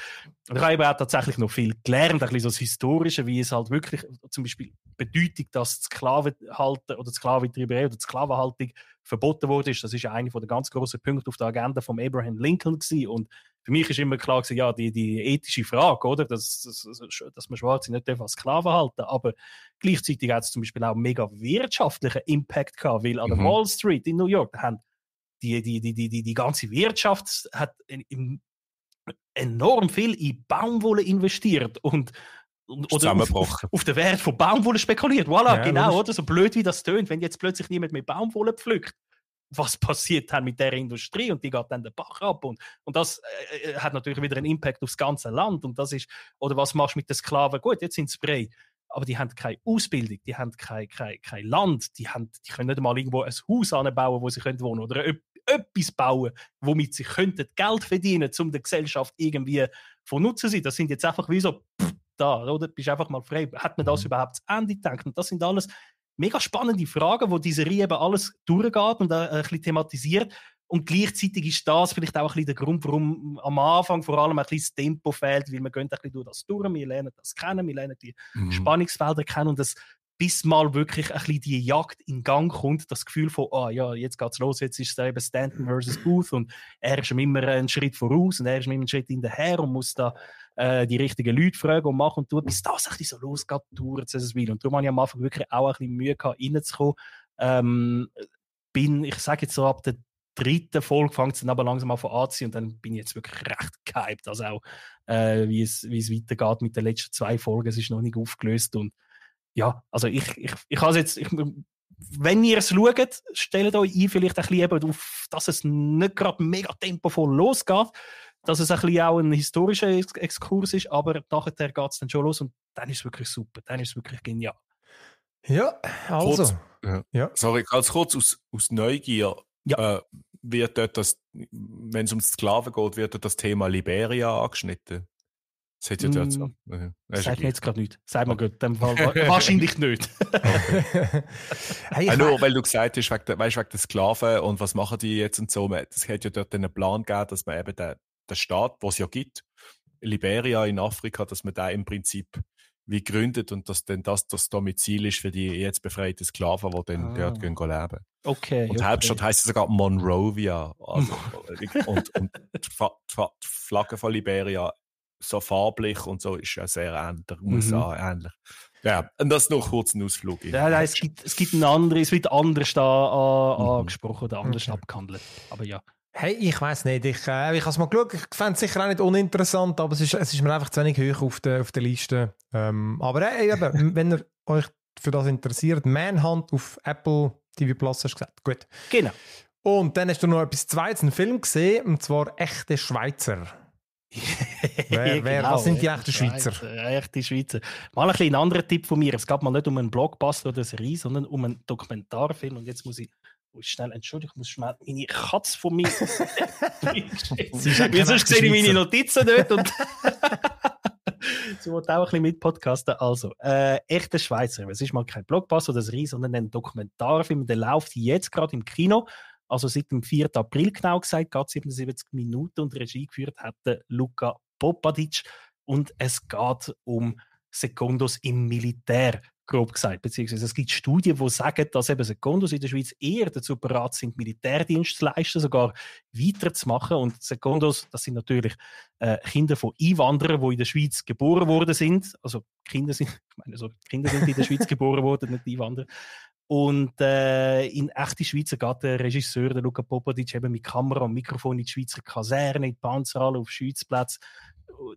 Und ich habe auch tatsächlich noch viel gelernt, ein bisschen so das Historische, wie es halt wirklich zum Beispiel Bedeutung, dass Sklavenhalter oder Sklaventreiberei oder Sklavenhaltung verboten wurde. Das ist ja einer der ganz großen Punkte auf der Agenda von Abraham Lincoln gewesen. und für mich ist immer klar gewesen, ja, die, die ethische Frage, oder? Dass, dass, dass man Schwarze nicht als Sklaven halten aber gleichzeitig hat es zum Beispiel auch einen mega wirtschaftlichen Impact gehabt, weil an mhm. der Wall Street in New York haben die, die, die, die, die, die ganze Wirtschaft hat in, enorm viel in Baumwolle investiert und oder auf, auf, den Wert von Baumwolle spekuliert. Voilà, ja, genau, oder? So blöd wie das tönt, wenn jetzt plötzlich niemand mehr Baumwolle pflückt, was passiert dann mit der Industrie und die geht dann den Bach ab und, und das äh, äh, hat natürlich wieder einen Impact aufs ganze Land und das ist, oder was machst du mit den Sklaven? Gut, jetzt sind sie frei, aber die haben keine Ausbildung, die haben kein, kein, kein Land, die, haben, die können nicht mal irgendwo ein Haus anbauen, wo sie können wohnen oder etwas bauen, womit sie könnten Geld verdienen, um der Gesellschaft irgendwie von Nutzen zu sein. Das sind jetzt einfach wie so, pff, da, oder? Bist einfach mal frei. Hat man das mhm. überhaupt zu Ende gedacht? Und das sind alles mega spannende Fragen, wo die Serie eben alles durchgeht und ein bisschen thematisiert. Und gleichzeitig ist das vielleicht auch ein bisschen der Grund, warum am Anfang vor allem ein bisschen das Tempo fehlt, weil wir gehen ein bisschen durch das durch, wir lernen das kennen, wir lernen die mhm. Spannungsfelder kennen und das bis mal wirklich ein bisschen die Jagd in Gang kommt, das Gefühl von, ah oh, ja, jetzt geht's los, jetzt ist es eben Stanton versus Booth und er ist immer einen Schritt voraus und er ist immer einen Schritt hinterher und muss da äh, die richtigen Leute fragen und machen und tun, bis das ein bisschen so losgeht, dauert es ein Und darum habe ich am Anfang wirklich auch ein bisschen Mühe gehabt, reinzukommen. Ähm, bin, ich sage jetzt so, ab der dritten Folge fängt es dann aber langsam an von anziehen und dann bin ich jetzt wirklich recht gehypt, also auch äh, wie, es, wie es weitergeht mit den letzten zwei Folgen, es ist noch nicht aufgelöst und ja, also ich, ich, ich habe jetzt, ich, wenn ihr es schaut, stellt euch ein, vielleicht ein bisschen eben auf, dass es nicht gerade mega tempovoll losgeht, dass es ein bisschen auch ein historischer Ex Exkurs ist, aber nachher geht es dann schon los und dann ist es wirklich super, dann ist es wirklich genial. Ja, also. Kurz, ja. ja. Sorry, ganz kurz aus, aus Neugier. Ja. Äh, wird dort das, wenn es um Sklaven geht, wird dort das Thema Liberia angeschnitten? Sagt ja dazu. Mm, ja, Sagt mir jetzt gerade nichts. Sag mal gut, dem Fall *laughs* wahrscheinlich nicht. *laughs* hey, ja, nur weil du gesagt hast, wegen der, weißt, wegen der Sklaven und was machen die jetzt und so. Es hätte ja dort einen Plan gegeben, dass man eben den, den Staat, den es ja gibt, Liberia in Afrika, dass man da im Prinzip wie gründet und dass denn das das Domizil ist für die jetzt befreiten Sklaven, die dann ah. dort gehen leben. Okay. Und okay. Hauptstadt heißt sogar Monrovia. Also, *laughs* äh, und, und die, Flagge von Liberia so farblich und so ist ja sehr ähnlich, USA mhm. ähnlich. Ja, und das noch kurz ein Ausflug. Ja, nein, es gibt, es gibt einen anderen, es wird anders da an, mhm. angesprochen oder anders okay. abgehandelt. Aber ja. Hey, ich weiß nicht. Ich, äh, ich habe es mal geschaut. Ich fände es sicher auch nicht uninteressant, aber es ist, es ist mir einfach zu wenig hoch auf der, auf der Liste. Ähm, aber hey, äh, eben, *laughs* wenn ihr euch für das interessiert, Manhunt auf Apple TV Plus hast du gesagt. Gut. Genau. Und dann hast du noch etwas Zweites, einen Film gesehen, und zwar Echte Schweizer wer, wer genau, das sind die echten Schweizer? Echte Schweizer. Mal ein ein anderer Tipp von mir. Es geht mal nicht um einen Blockbuster oder ein Ries, sondern um einen Dokumentarfilm. Und jetzt muss ich oh, schnell, Entschuldigung, ich muss schnell meine Katze von mir. *laughs* *laughs* Wieso sehe ich meine Notizen dort? Und *laughs* Sie wollte auch ein bisschen mitpodcasten. Also, äh, echter Schweizer. Es ist mal kein Blockbuster oder ein Ries, sondern ein Dokumentarfilm. Der läuft jetzt gerade im Kino also seit dem 4. April genau gesagt, geht 77 Minuten und Regie geführt hat Luca Popadic. Und es geht um Sekundos im Militär, grob gesagt. Beziehungsweise es gibt Studien, die sagen, dass eben Sekundos in der Schweiz eher dazu bereit sind, Militärdienst zu leisten, sogar weiterzumachen. Und Sekundos, das sind natürlich äh, Kinder von Einwanderern, die in der Schweiz geboren worden sind. Also Kinder sind, *laughs* ich meine, so, Kinder sind in der Schweiz geboren worden, nicht Einwanderer. Und äh, in echte Schweizer geht der Regisseur, der Luca Popadic, eben mit Kamera und Mikrofon in die Schweizer Kaserne, in die Panzerhalle, auf Schweizplatz,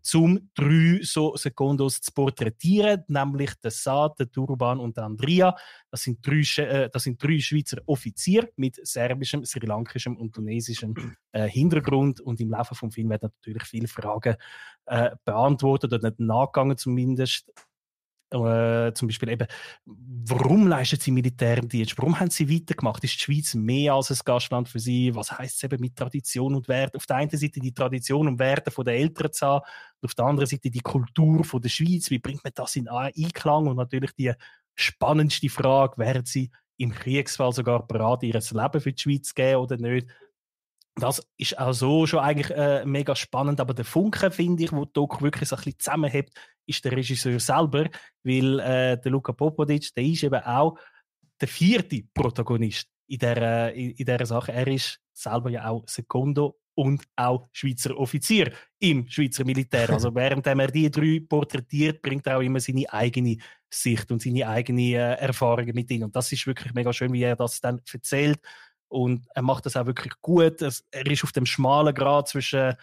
zum drei so Sekundos zu porträtieren, nämlich den Saad, den Turban und den Andrea. Das sind drei, äh, das sind drei Schweizer Offiziere mit serbischem, sri lankischem und tunesischem äh, Hintergrund. Und im Laufe des Films werden natürlich viele Fragen äh, beantwortet oder nicht nachgegangen zumindest äh, zum Beispiel eben, warum leisten sie Militärdienst? Warum haben sie weitergemacht? Ist die Schweiz mehr als ein Gastland für sie? Was heißt es eben mit Tradition und Wert? Auf der einen Seite die Tradition und Werte der Eltern zu haben, und auf der anderen Seite die Kultur von der Schweiz. Wie bringt man das in Einklang? Und natürlich die spannendste Frage, wären sie im Kriegsfall sogar bereit, ihr Leben für die Schweiz zu geben oder nicht? Das ist auch so schon eigentlich äh, mega spannend, aber der Funke, finde ich, wo Doku wirklich so ein bisschen zusammenhebt, ist der Regisseur selber, weil äh, der Luka Popovic, der ist eben auch der vierte Protagonist in dieser, äh, in, in dieser Sache. Er ist selber ja auch Secondo und auch Schweizer Offizier im Schweizer Militär. Also *laughs* während er die drei porträtiert, bringt er auch immer seine eigene Sicht und seine eigene äh, Erfahrungen mit ihnen. Und das ist wirklich mega schön, wie er das dann erzählt, und er macht das auch wirklich gut. Er ist auf dem schmalen Grad zwischen,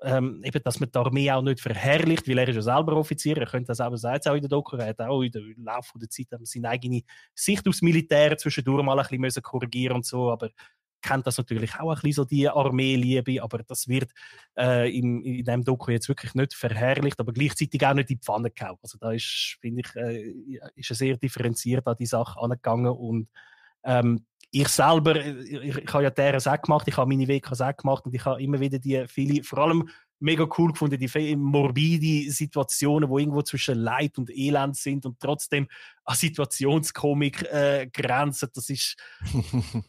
ähm, eben, dass man die Armee auch nicht verherrlicht, weil er ist ja selber Offizier. Er könnte das selber sagen, auch in der Doku. Er hat auch im Laufe der Zeit ähm, seine eigene Sicht aufs Militär zwischendurch mal ein bisschen korrigieren und so. Aber kennt das natürlich auch ein bisschen so die Armeeliebe, aber das wird äh, in, in dem Doku jetzt wirklich nicht verherrlicht, aber gleichzeitig auch nicht in die Pfanne gehauen. Also da ist, finde ich, äh, ist er sehr differenziert an die Sache angegangen und ähm, ich selber, äh, ich, ich habe ja deren auch gemacht, ich habe meine WKs auch gemacht und ich habe immer wieder die viele, vor allem mega cool gefunden, die morbide Situationen, wo irgendwo zwischen Leid und Elend sind und trotzdem an Situationskomik äh, grenzen. Das ist. *laughs*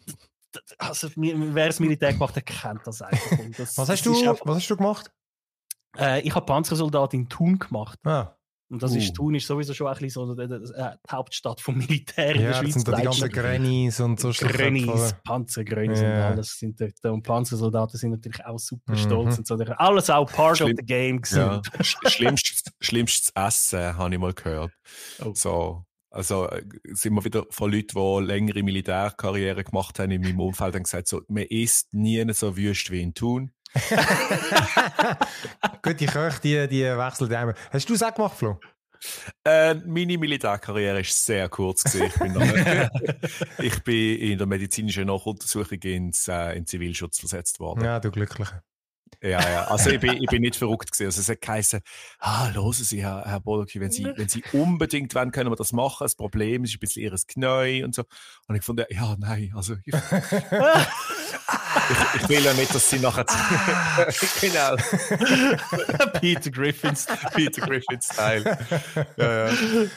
also, wer das Militär gemacht hat, kennt das einfach. Das, was, hast du, einfach, was hast du gemacht? Äh, ich habe Panzersoldat in Thun gemacht. Ah. Und das uh. ist, Thun ist sowieso schon ein bisschen so äh, die Hauptstadt vom Militär in ja, der Schweiz. sind da die ganzen Grennies und so Grennies, Panzergrennies ja. und alles sind dort. Und Panzersoldaten sind natürlich auch super mhm. stolz mhm. und so. Alles auch part Schlimm, of the game Ja. Schlimmstes, schlimmstes Essen, habe ich mal gehört. Oh. So. Also äh, sind wir wieder von Leuten, die längere Militärkarriere gemacht haben in meinem Umfeld, haben gesagt, so, man isst nie so wüst wie in Thun. *laughs* Gut, die Köche, die, die wechseln immer. Hast du es auch gemacht, Flo? Äh, meine Militärkarriere ist sehr kurz. Ich bin, dann, *laughs* ich bin in der medizinischen Nachuntersuchung ins, äh, in Zivilschutz versetzt worden. Ja, du Glückliche. Ja, ja. Also ich bin, ich bin nicht verrückt gewesen. Also es hat geheißen, ah, hören Sie, Herr, Herr Bolocki, wenn Sie, wenn Sie unbedingt wollen, können wir das machen. Das Problem ist ein bisschen Ihres Knie und so. Und ich fand, ja, nein, also ich, *laughs* Ich, ich, will ja nicht, dass sie nachher. Ah. *laughs* genau. *laughs* Peter Griffins, Peter Griffins Style. Ja, ja.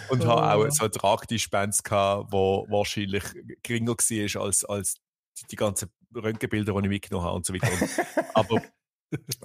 Und oh. habe auch so eine Tragdispenz gehabt, die wahrscheinlich geringer war als, als die, die ganzen Röntgenbilder, die ich mitgenommen habe und so weiter. Aber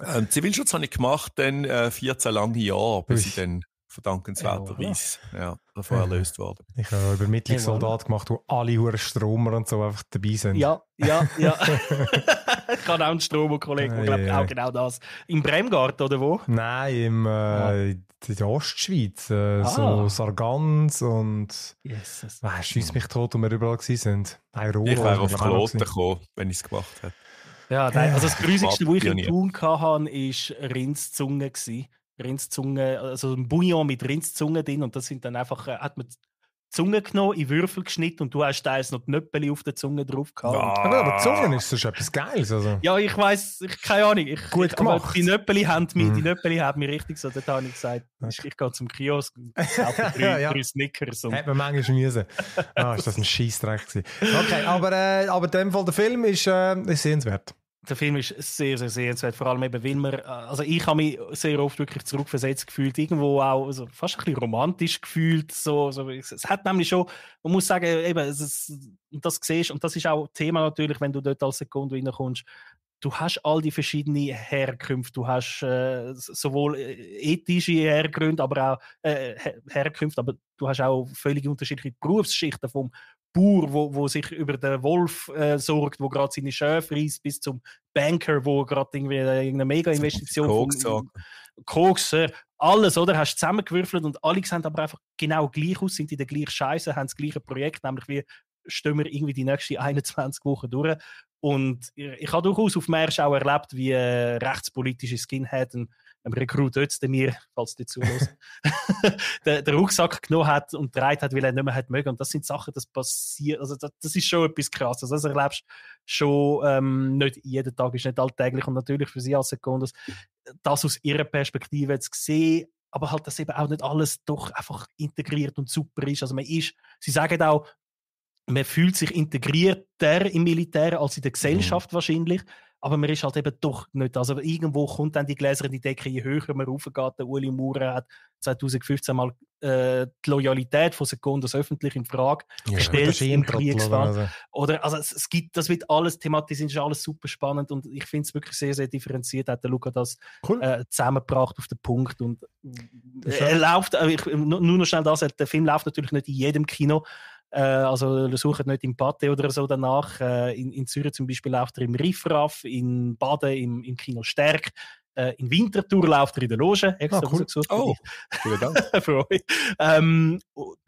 ähm, Zivilschutz habe ich gemacht, dann äh, 14 lange Jahre, bis ich dann verdankenswerterweise ja. davon erlöst worden. Ich habe einen Übermittlungssoldat gemacht, wo alle Huren Stromer und so einfach dabei sind. Ja, ja, ja. *laughs* ich habe auch einen Stromer-Kollegen, der glaubt auch genau das. Im Bremgarten oder wo? Nein, im, äh, in der Ostschweiz. Äh, ah. So Sargans und. Jesus. Schieß mich tot, wo wir überall sind. Nein, ich wäre auf Kloten gekommen, wenn ich es gemacht hätte. Ja, also das Grusigste, was ich in Tun hatte, war Rindszunge. Gewesen. Rindzunge, also ein Bouillon mit Rindzunge drin und das sind dann einfach, äh, hat man Zunge genommen, in Würfel geschnitten und du hast teils noch die Nöppeli auf der Zunge drauf gehabt. Ja, ja ah, aber Zunge ist schon etwas Geiles. Also. Ja, ich weiß, ich keine Ahnung. Ich, Gut ich, gemacht. Die Nöppeli haben mich, mhm. haben mich richtig so, dort habe ich gesagt, ich, ich gehe zum Kiosk und *laughs* kaufe drei, ja. drei Snickers. Und Hätte man manchmal müssen. Ah, ist das ein Scheißdreck gewesen. Okay, aber, äh, aber in dem Fall, der Film ist, äh, ist sehenswert der Film ist sehr, sehr sehenswert. Vor allem eben, weil man, also ich habe mich sehr oft wirklich zurückversetzt gefühlt, irgendwo auch also fast ein bisschen romantisch gefühlt. So, so. Es hat nämlich schon, man muss sagen, eben, es ist, das siehst, und das ist auch Thema natürlich, wenn du dort als Sekunde reinkommst, du hast all die verschiedenen Herkünfte. Du hast äh, sowohl äh, ethische Hergründe, aber auch äh, Herkünfte, aber du hast auch völlig unterschiedliche Berufsschichten vom Bauer, wo, wo sich über den Wolf äh, sorgt, wo gerade seine Schäfe reist, bis zum Banker, wo gerade irgendwie äh, irgendeine Mega-Investition Koks, Koks alles, oder? Hast du zusammengewürfelt und alle sehen aber einfach genau gleich aus, sind in der gleichen Scheiße, haben das gleiche Projekt, nämlich wie stehen wir irgendwie die nächsten 21 *laughs* Wochen durch. Und ich, ich habe durchaus auf Märsch auch erlebt, wie äh, rechtspolitische Skinhead einen einem Recruiter jetzt mir, falls du zuhörst, den, *laughs* den Rucksack genommen hat und dreht hat, weil er nicht mehr hat mögen. Und das sind Sachen, das passiert, also das, das ist schon etwas Krasses. Also das erlebst schon ähm, nicht jeden Tag, ist nicht alltäglich und natürlich für sie als Sekundes, das aus ihrer Perspektive zu sehen, aber halt, dass eben auch nicht alles doch einfach integriert und super ist. Also man ist, sie sagen auch, man fühlt sich integrierter im Militär als in der mhm. Gesellschaft mhm. wahrscheinlich aber man ist halt eben doch nicht. Also irgendwo kommt dann die Gläser in die Decke, je höher man raufgeht. Der Uli Maurer hat 2015 mal äh, die Loyalität von Sekundas öffentlich in Frage ja, gestellt im Kriegsfall. Also. Oder, also es, es, gibt, das wird alles thematisiert, ist alles super spannend und ich finde es wirklich sehr, sehr differenziert, hat der Luca das cool. äh, zusammengebracht auf den Punkt und er läuft, äh, ich, nur noch schnell das, der Film läuft natürlich nicht in jedem Kino, äh, also sucht nicht im Pate oder so danach. Äh, in, in Zürich zum Beispiel läuft er im Riffraff, in Baden im, im Kino Stärk. Äh, in Winterthur läuft er in der Loge. Extra ah, cool. Oh, vielen Dank. *laughs* für euch. Ähm,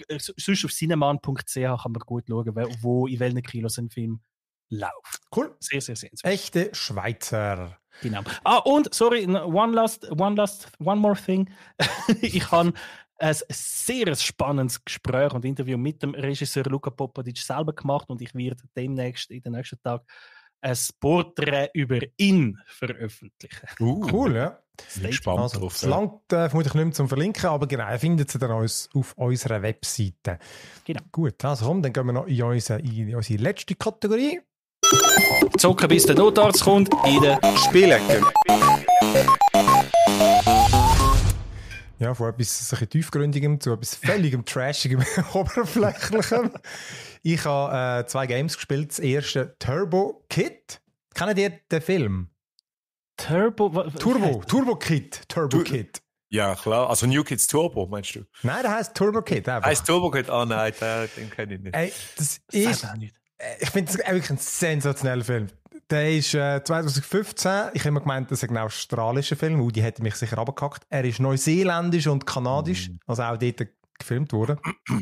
äh, sonst auf cineman.ch kann man gut schauen, wo in welchen Kinos ein Film läuft. Cool. Sehr, sehr sehenswert. Echte Schweizer. Genau. Ah, und, sorry, one last, one last, one more thing. *laughs* ich habe ein sehr spannendes Gespräch und Interview mit dem Regisseur Luca Popadic selber gemacht und ich werde demnächst in den nächsten Tag ein Porträt über ihn veröffentlichen. Uh, cool, ja. Bin gespannt also, drauf. Das langt äh, vermutlich nicht mehr zum Verlinken, aber genau, findet ihr uns auf unserer Webseite. Genau. Gut, also komm, dann gehen wir noch in unsere, in unsere letzte Kategorie. Zocken bis der Notarzt kommt, in den Spielen. Ja, von etwas ein tiefgründigem zu etwas völligem trashigem, *laughs* oberflächlichem. Ich habe äh, zwei Games gespielt. Das erste Turbo Kit. Kennt ihr den Film? Turbo? Turbo, Turbo Kit. Turbo du Kid. Ja, klar. Also New Kids Turbo, meinst du? Nein, der heißt Turbo Kit. Einfach. Heißt Turbo Kit? Ah, oh, nein, den, kenne ich nicht. Ey, das, das ist. Ich finde es wirklich ein sensationeller Film. Der ist äh, 2015. Ich habe immer gemeint, das ist ein australischer Film. Udi hätte mich sicher abgekackt. Er ist neuseeländisch und kanadisch. Mhm. Also auch dort gefilmt wurde. *clears throat*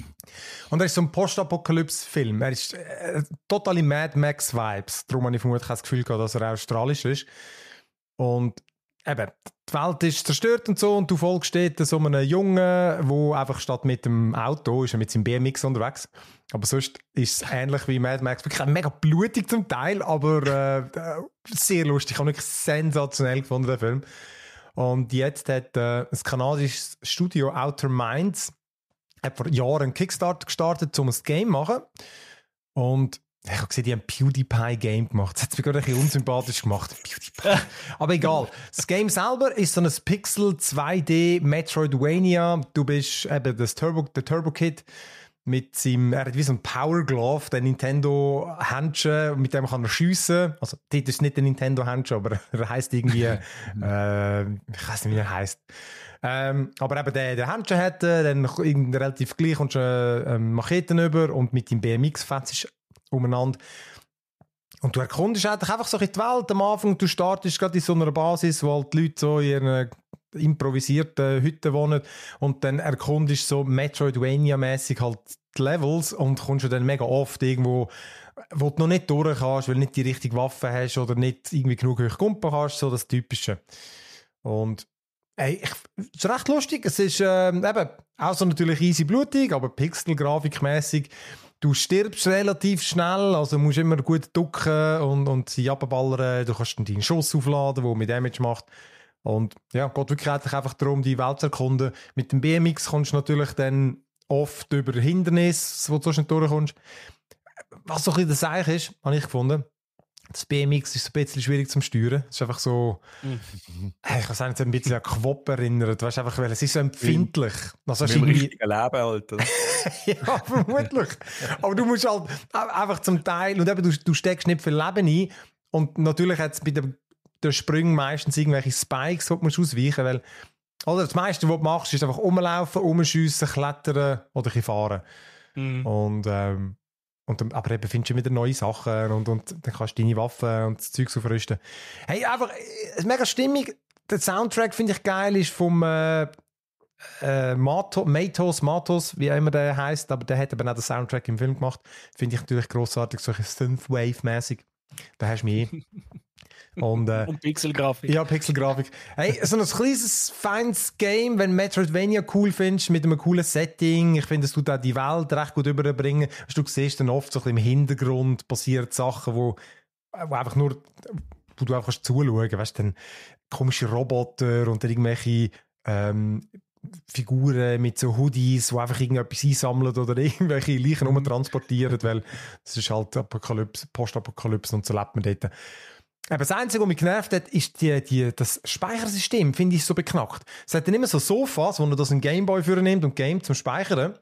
Und er ist so ein Postapokalypse-Film. Er ist äh, total im Mad Max-Vibes. Darum habe ich vermutlich das Gefühl gehabt, dass er australisch ist. Und eben, die Welt ist zerstört und so und du folgst dort so einem Jungen, der einfach statt mit dem Auto ist er mit seinem BMX unterwegs. Aber sonst ist es ähnlich wie Mad Max. Wirklich mega blutig zum Teil, aber äh, sehr lustig. Ich habe wirklich sensationell gefunden, den Film. Und jetzt hat äh, das kanadisches Studio Outer Minds hat vor Jahren einen Kickstarter gestartet, um ein Game zu machen. Und ich habe gesehen, die haben ein PewDiePie-Game gemacht. Das hat mich gerade ein bisschen unsympathisch gemacht. PewDiePie. Aber egal. Das Game selber ist so ein Pixel 2D Metroidvania. Du bist eben das Turbo, der Turbo Kid mit seinem, er hat wie so ein Power Glove, den Nintendo Händchen, mit dem kann er schiessen. Also, das ist nicht der Nintendo Händchen, aber *laughs* er heißt irgendwie, äh, ich weiß nicht, wie er heißt. Ähm, aber eben der, der Händchen hat, äh, dann relativ gleich und schon äh, Macheten über und mit dem BMX fetzt umeinander. Und du erkundest eigentlich einfach so ein die Welt am Anfang. Du startest gerade in so einer Basis, wo halt die Leute so in ihren äh, improvisierten Hütten wohnen und dann erkundest du so metroidvania mässig halt die Levels und kommst du dann mega oft irgendwo, wo du noch nicht durch kannst, weil du nicht die richtige Waffe hast oder nicht irgendwie genug hoch kannst, so das Typische. Und Ey, ich, ist recht lustig. Es ist ähm, eben, außer natürlich easy blutig, aber pixelgrafikmäßig. Du stirbst relativ schnell, also musst immer gut ducken und, und sie abballern. Du kannst dann deinen Schuss aufladen, der mit Damage macht. Und ja, geht wirklich einfach darum, die Welt zu erkunden. Mit dem BMX kommst du natürlich dann oft über Hindernisse, wo du sonst nicht durchkommst. Was so ein bisschen das Zeichen ist, habe ich gefunden. Das BMX ist ein bisschen schwierig zum Steuern. Es ist einfach so, mhm. ich kann es ein bisschen an Quop erinnert. Weißt einfach, weil es ist so empfindlich. Also Im richtigen Leben halt. *laughs* ja, vermutlich. Aber du musst halt einfach zum Teil, und eben, du, du steckst nicht viel Leben ein. Und natürlich hat es bei den, Sprüngen meistens irgendwelche Spikes, die du ausweichen weil oder das meiste, was du machst, ist einfach rumlaufen, rumschiessen, klettern oder ein bisschen fahren. Mm. Und ähm, und, aber eben findest du wieder neue Sachen und, und dann kannst du deine Waffen und das Zeugs aufrüsten. Hey, einfach, es äh, ist mega stimmig. Der Soundtrack finde ich geil, ist vom äh, äh, Mato, Matos, Matos, wie auch immer der heißt, aber der hat eben auch den Soundtrack im Film gemacht. Finde ich natürlich großartig, solche Synthwave-mäßig. Da hast du mich eh. *laughs* Und, äh, und Pixelgrafik. Ja, Pixelgrafik. Hey, so ein kleines, feines Game, wenn Metroidvania cool findest, mit einem coolen Setting. Ich finde, es tut auch die Welt recht gut überbringen. Du siehst dann oft so ein im Hintergrund passiert Sachen, wo, wo einfach nur, wo du einfach zuschauen kannst. Weißt du, dann komische Roboter und dann irgendwelche, ähm, Figuren mit so Hoodies, die einfach irgendetwas einsammeln oder *laughs* irgendwelche Leichen umtransportieren, weil das ist halt Apokalypse, Postapokalypse und so lebt man dort. Eben, das Einzige, was mich genervt hat, ist die, die, das Speichersystem, finde ich so beknackt. Es hat dann immer so Sofas, wo man das einen Gameboy für nimmt und Game zum Speichern.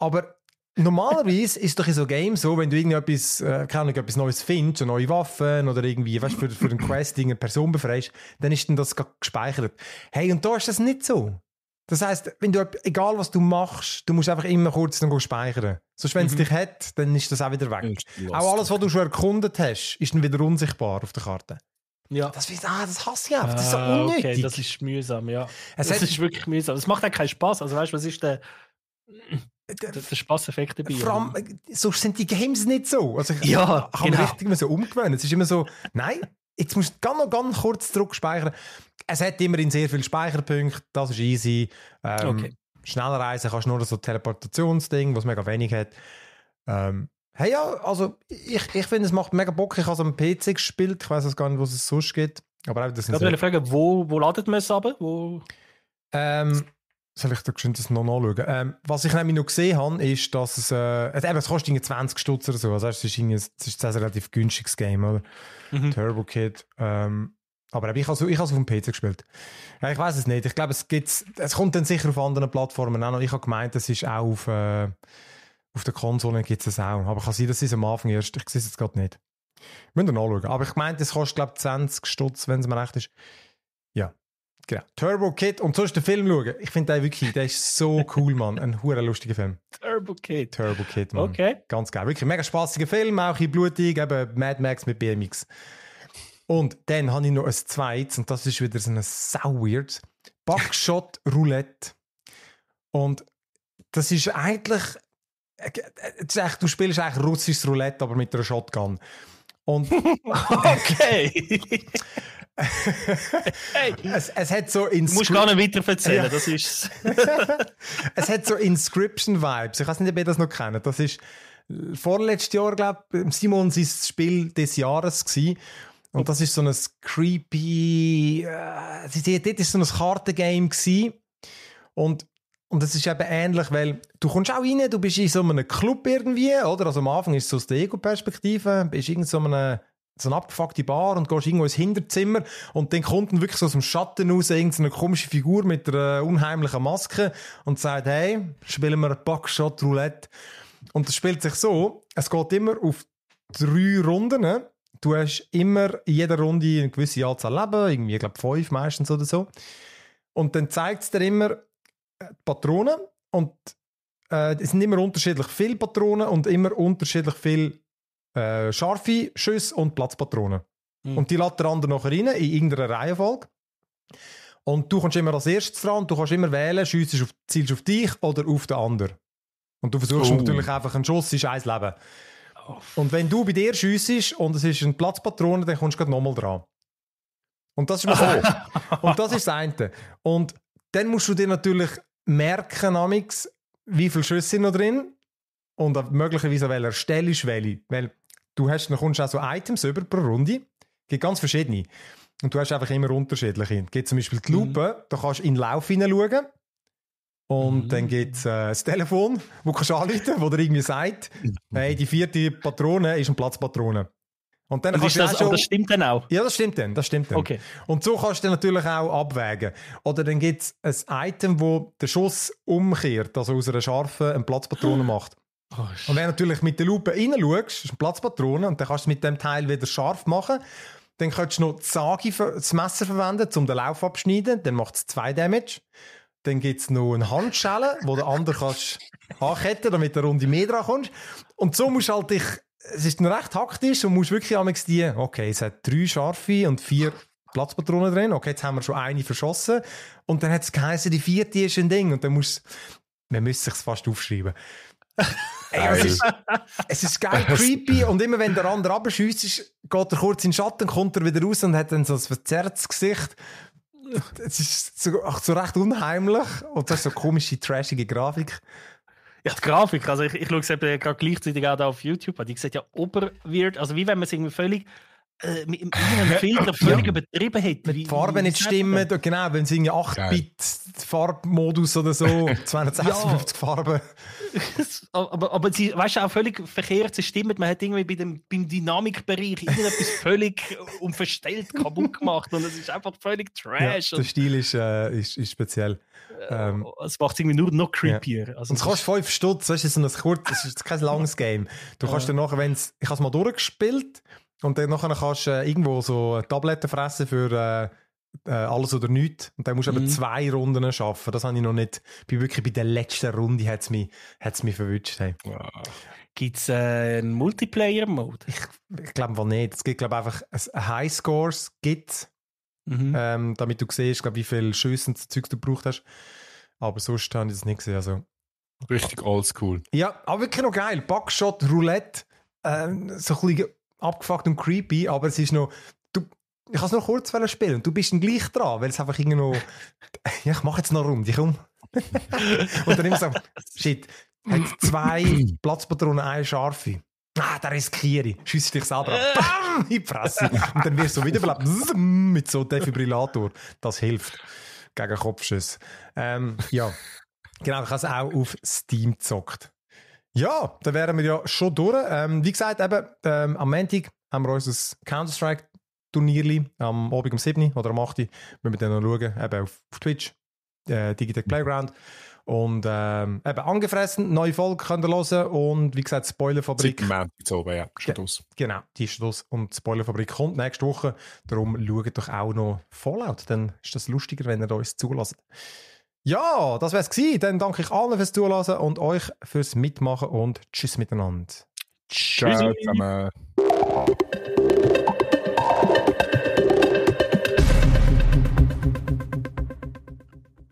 Aber normalerweise ist doch in so Games so, wenn du irgendetwas, äh, keine Ahnung, etwas Neues findest, eine neue Waffen oder irgendwie, weißt für, für ein Quest eine Person befreist, dann ist dann das gespeichert. Hey, und da ist das nicht so. Das heisst, wenn du, egal was du machst, du musst einfach immer kurz dann speichern. Sonst, wenn es mhm. dich hat, dann ist das auch wieder weg. Auch alles, was du schon erkundet hast, ist dann wieder unsichtbar auf der Karte. Ja. Das, ah, das hasse ich einfach. Das ist so ah, unnötig. Okay, das ist mühsam, ja. Es das ist wirklich mühsam. Das macht auch keinen Spaß. Also, weißt du, was ist der. Der, der Spaßeffekt dabei. Vor allem, äh, sonst sind die Games nicht so. Also ich kann genau. mich richtig immer so umgewöhnt. Es ist immer so, nein, jetzt musst du ganz, ganz kurz zurückspeichern es hat immerhin sehr viele Speicherpunkte, das ist easy. Ähm, okay. Schneller reisen kannst du nur so ein Teleportationsding, was mega wenig hat. Ähm, hey ja, also ich, ich finde, es macht mega Bock. Ich habe es am PC gespielt, ich weiß gar nicht, wo es sonst gibt. Aber auch das ich wollte fragen, wo, wo ladet man es ab? Wo? Ähm, soll ich da geschwind das noch nachschauen? Ähm, was ich nämlich noch gesehen habe, ist, dass es, äh, also eben, es kostet 20 Stutz oder so. Also es ist, es ist ein relativ günstiges Game, oder? Mhm. Turbo Kid. Ähm, aber ich habe es auf dem PC gespielt. Ja, ich weiß es nicht. Ich glaube, es, gibt's, es kommt dann sicher auf anderen Plattformen auch noch. Ich habe gemeint, es ist auch auf, äh, auf der Konsole gibt es auch. Aber kann sein, dass es am Anfang erst, ich sehe es jetzt gerade nicht. Müssen wir nachschauen. Aber ich meinte, es kostet, glaube ich, 20 Stutz, wenn es mir recht ist. Ja, genau. Turbo Kid. Und sonst den Film schauen. Ich finde den wirklich, der ist so cool, Mann. Ein hure lustiger Film. Turbo Kid. Turbo Kid, Mann. Okay. Ganz geil. Wirklich mega spaßiger Film, auch in blutig, eben Mad Max mit BMX. Und dann habe ich noch ein zweites, und das ist wieder so ein sau weird. Backshot *laughs* Roulette. Und das ist eigentlich, äh, äh, das ist echt, du spielst eigentlich russisches Roulette, aber mit einer Shotgun. Und *laughs* okay. *laughs* es, es hat so Inscri- musst gar nicht weiter erzählen, das ist es hat so Inscription Vibes. Ich weiß nicht, ob ihr das noch kennt. Das ist äh, vorletztes Jahr, glaube ich, Simon sein Spiel des Jahres gewesen. Und das ist so ein creepy, äh, dort war so ein Kartengame. Und und es ist eben ähnlich, weil du kommst auch rein, du bist in so einem Club irgendwie, oder? Also am Anfang ist es so aus der Ego-Perspektive, bist in so einer so eine abgefuckte Bar und gehst irgendwo ins Hinterzimmer und dann kommt dann wirklich so aus dem Schatten raus irgendeine komische Figur mit einer unheimlichen Maske und sagt, hey, spielen wir ein Backshot Roulette. Und das spielt sich so, es geht immer auf drei Runden Du hast immer in jeder Runde eine gewisse Anzahl Leben, irgendwie, ich glaube, fünf meistens oder so. Und dann zeigt es dir immer äh, die Patronen und äh, es sind immer unterschiedlich viele Patronen und immer unterschiedlich viele äh, scharfe Schüsse und Platzpatronen. Mhm. Und die lädt der andere nachher rein, in irgendeiner Reihenfolge. Und du kommst immer als erstes dran und du kannst immer wählen, schießt auf, zielst auf dich oder auf den anderen. Und du versuchst oh. natürlich einfach einen Schuss, ist ein Leben. Und wenn du bei dir schiessest und es ist ein Platzpatrone, dann kommst du gerade nochmal dran. Und das ist mir so. *laughs* und das ist das eine. Und dann musst du dir natürlich merken, amix, wie viele Schüsse sind noch drin und möglicherweise an welcher Stelle ist welche. Weil du hast, dann kommst auch so Items über pro Runde. Gibt ganz verschiedene. Und du hast einfach immer unterschiedliche. Es gibt zum Beispiel die mhm. Lupe, mhm. da kannst du in den Lauf hineinschauen. Und mhm. dann gibt es äh, das Telefon, wo kannst du anrufen, wo dir irgendwie sagt, hey, die vierte Patrone ist ein Platzpatrone. Und dann und kannst das, schon, das stimmt dann auch? Ja, das stimmt dann, das stimmt dann. Okay. Und so kannst du dann natürlich auch abwägen. Oder dann gibt es ein Item, wo der Schuss umkehrt, also aus einer scharfen eine Platzpatrone macht. *gasps* Oh, und wenn du natürlich mit der Lupe reinschaust, ist eine Platzpatrone, und dann kannst du mit dem Teil wieder scharf machen. Dann kannst du noch die Sage, das Messer verwenden, um den Lauf abzuschneiden, dann macht es zwei Damage. Dann gibt es noch eine Handschelle, wo der andere kannst anketten, damit du eine Runde mehr dran kommst. Und so musst du halt dich, es ist noch recht haktisch und musst wirklich am die, okay, es hat drei scharfe und vier Platzpatronen drin. Okay, jetzt haben wir schon eine verschossen. Und dann hat es geheißen, die vierte ist ein Ding. Und dann muss man müsste sich fast aufschreiben. *laughs* Ey, es, ist, es ist geil creepy und immer wenn der andere abschießt, geht er kurz in den Schatten, kommt er wieder raus und hat dann so ein verzerrtes Gesicht es *laughs* ist so, so recht unheimlich und das ist so komische, trashige Grafik. Ja, die Grafik, also ich, ich schaue es gerade gleichzeitig auch auf YouTube die sieht ja oberwirt, also wie wenn man es irgendwie völlig äh, mit irgendeinem Filter völlige *laughs* ja. Wenn Die Farben nicht stimmen, genau, wenn es irgendwie 8-Bit-Farbmodus oder so, 256 *laughs* ja. Farben. aber, aber sie, weißt du, auch völlig verkehrt, sie stimmen. Man hat irgendwie bei dem, beim Dynamikbereich irgendetwas *laughs* völlig äh, unverstellt kaputt gemacht und es ist einfach völlig trash. Ja, der Stil ist, äh, ist, ist speziell. Äh, ähm, es macht es irgendwie nur noch creepier. Ja. Also, und es kostet 5 Stutz, weißt du, es ist, ein kurz, es ist kein langes Game. Du kannst dann nachher, wenn es, ich habe es mal durchgespielt und dann nachher kannst du äh, irgendwo so Tabletten fressen für äh, äh, alles oder nichts. Und dann musst du mhm. aber zwei Runden arbeiten. Das habe ich noch nicht. Bei, wirklich bei der letzten Runde hat es mich, mich verwünscht. Hey. Wow. Gibt es äh, einen Multiplayer-Mode? Ich, ich glaube nicht. Es gibt glaube einfach ein Highscores, gibt mhm. ähm, damit du siehst, glaub, wie viel Schüsse und Zeug du gebraucht hast. Aber sonst habe ich das nicht gesehen. Also. Richtig oldschool. Ja, aber wirklich noch geil. Backshot, Roulette, ähm, so ein bisschen abgefuckt und creepy, aber es ist noch, du, ich kann es noch kurz spielen und du bist dann gleich dran, weil es einfach irgendwie noch, *laughs* ja, ich mache jetzt noch rum, Runde, komm. *laughs* und dann immer so, shit, hat zwei Platzpatronen, eine scharfe. Ah, da riskiere ich. Schiesst dich selber ab. Bam! In die Fresse. Und dann wirst du wiederbelebt. Mit so einem Defibrillator. Das hilft. Gegen Kopfschüsse. Ähm, ja. Genau, ich habe es auch auf Steam gezockt. Ja, da wären wir ja schon durch. Ähm, wie gesagt, eben, ähm, am Montag haben wir unser counter strike turnier am Abend um 7 oder am 8 Uhr. Müssen wir dann noch schauen, eben auf, auf Twitch, äh, Digitech Playground. Und ähm, eben angefressen, neue Folge könnt ihr hören. Und wie gesagt, Spoilerfabrik. Montag oben, ja. steht aus. Genau, die ist aus. Und Spoilerfabrik kommt nächste Woche. Darum schaut doch auch noch Fallout. Dann ist das lustiger, wenn ihr uns zulässt. Ja, das wär's gewesen. Dann danke ich allen fürs Zuhören und euch fürs Mitmachen und tschüss miteinander. Tschüss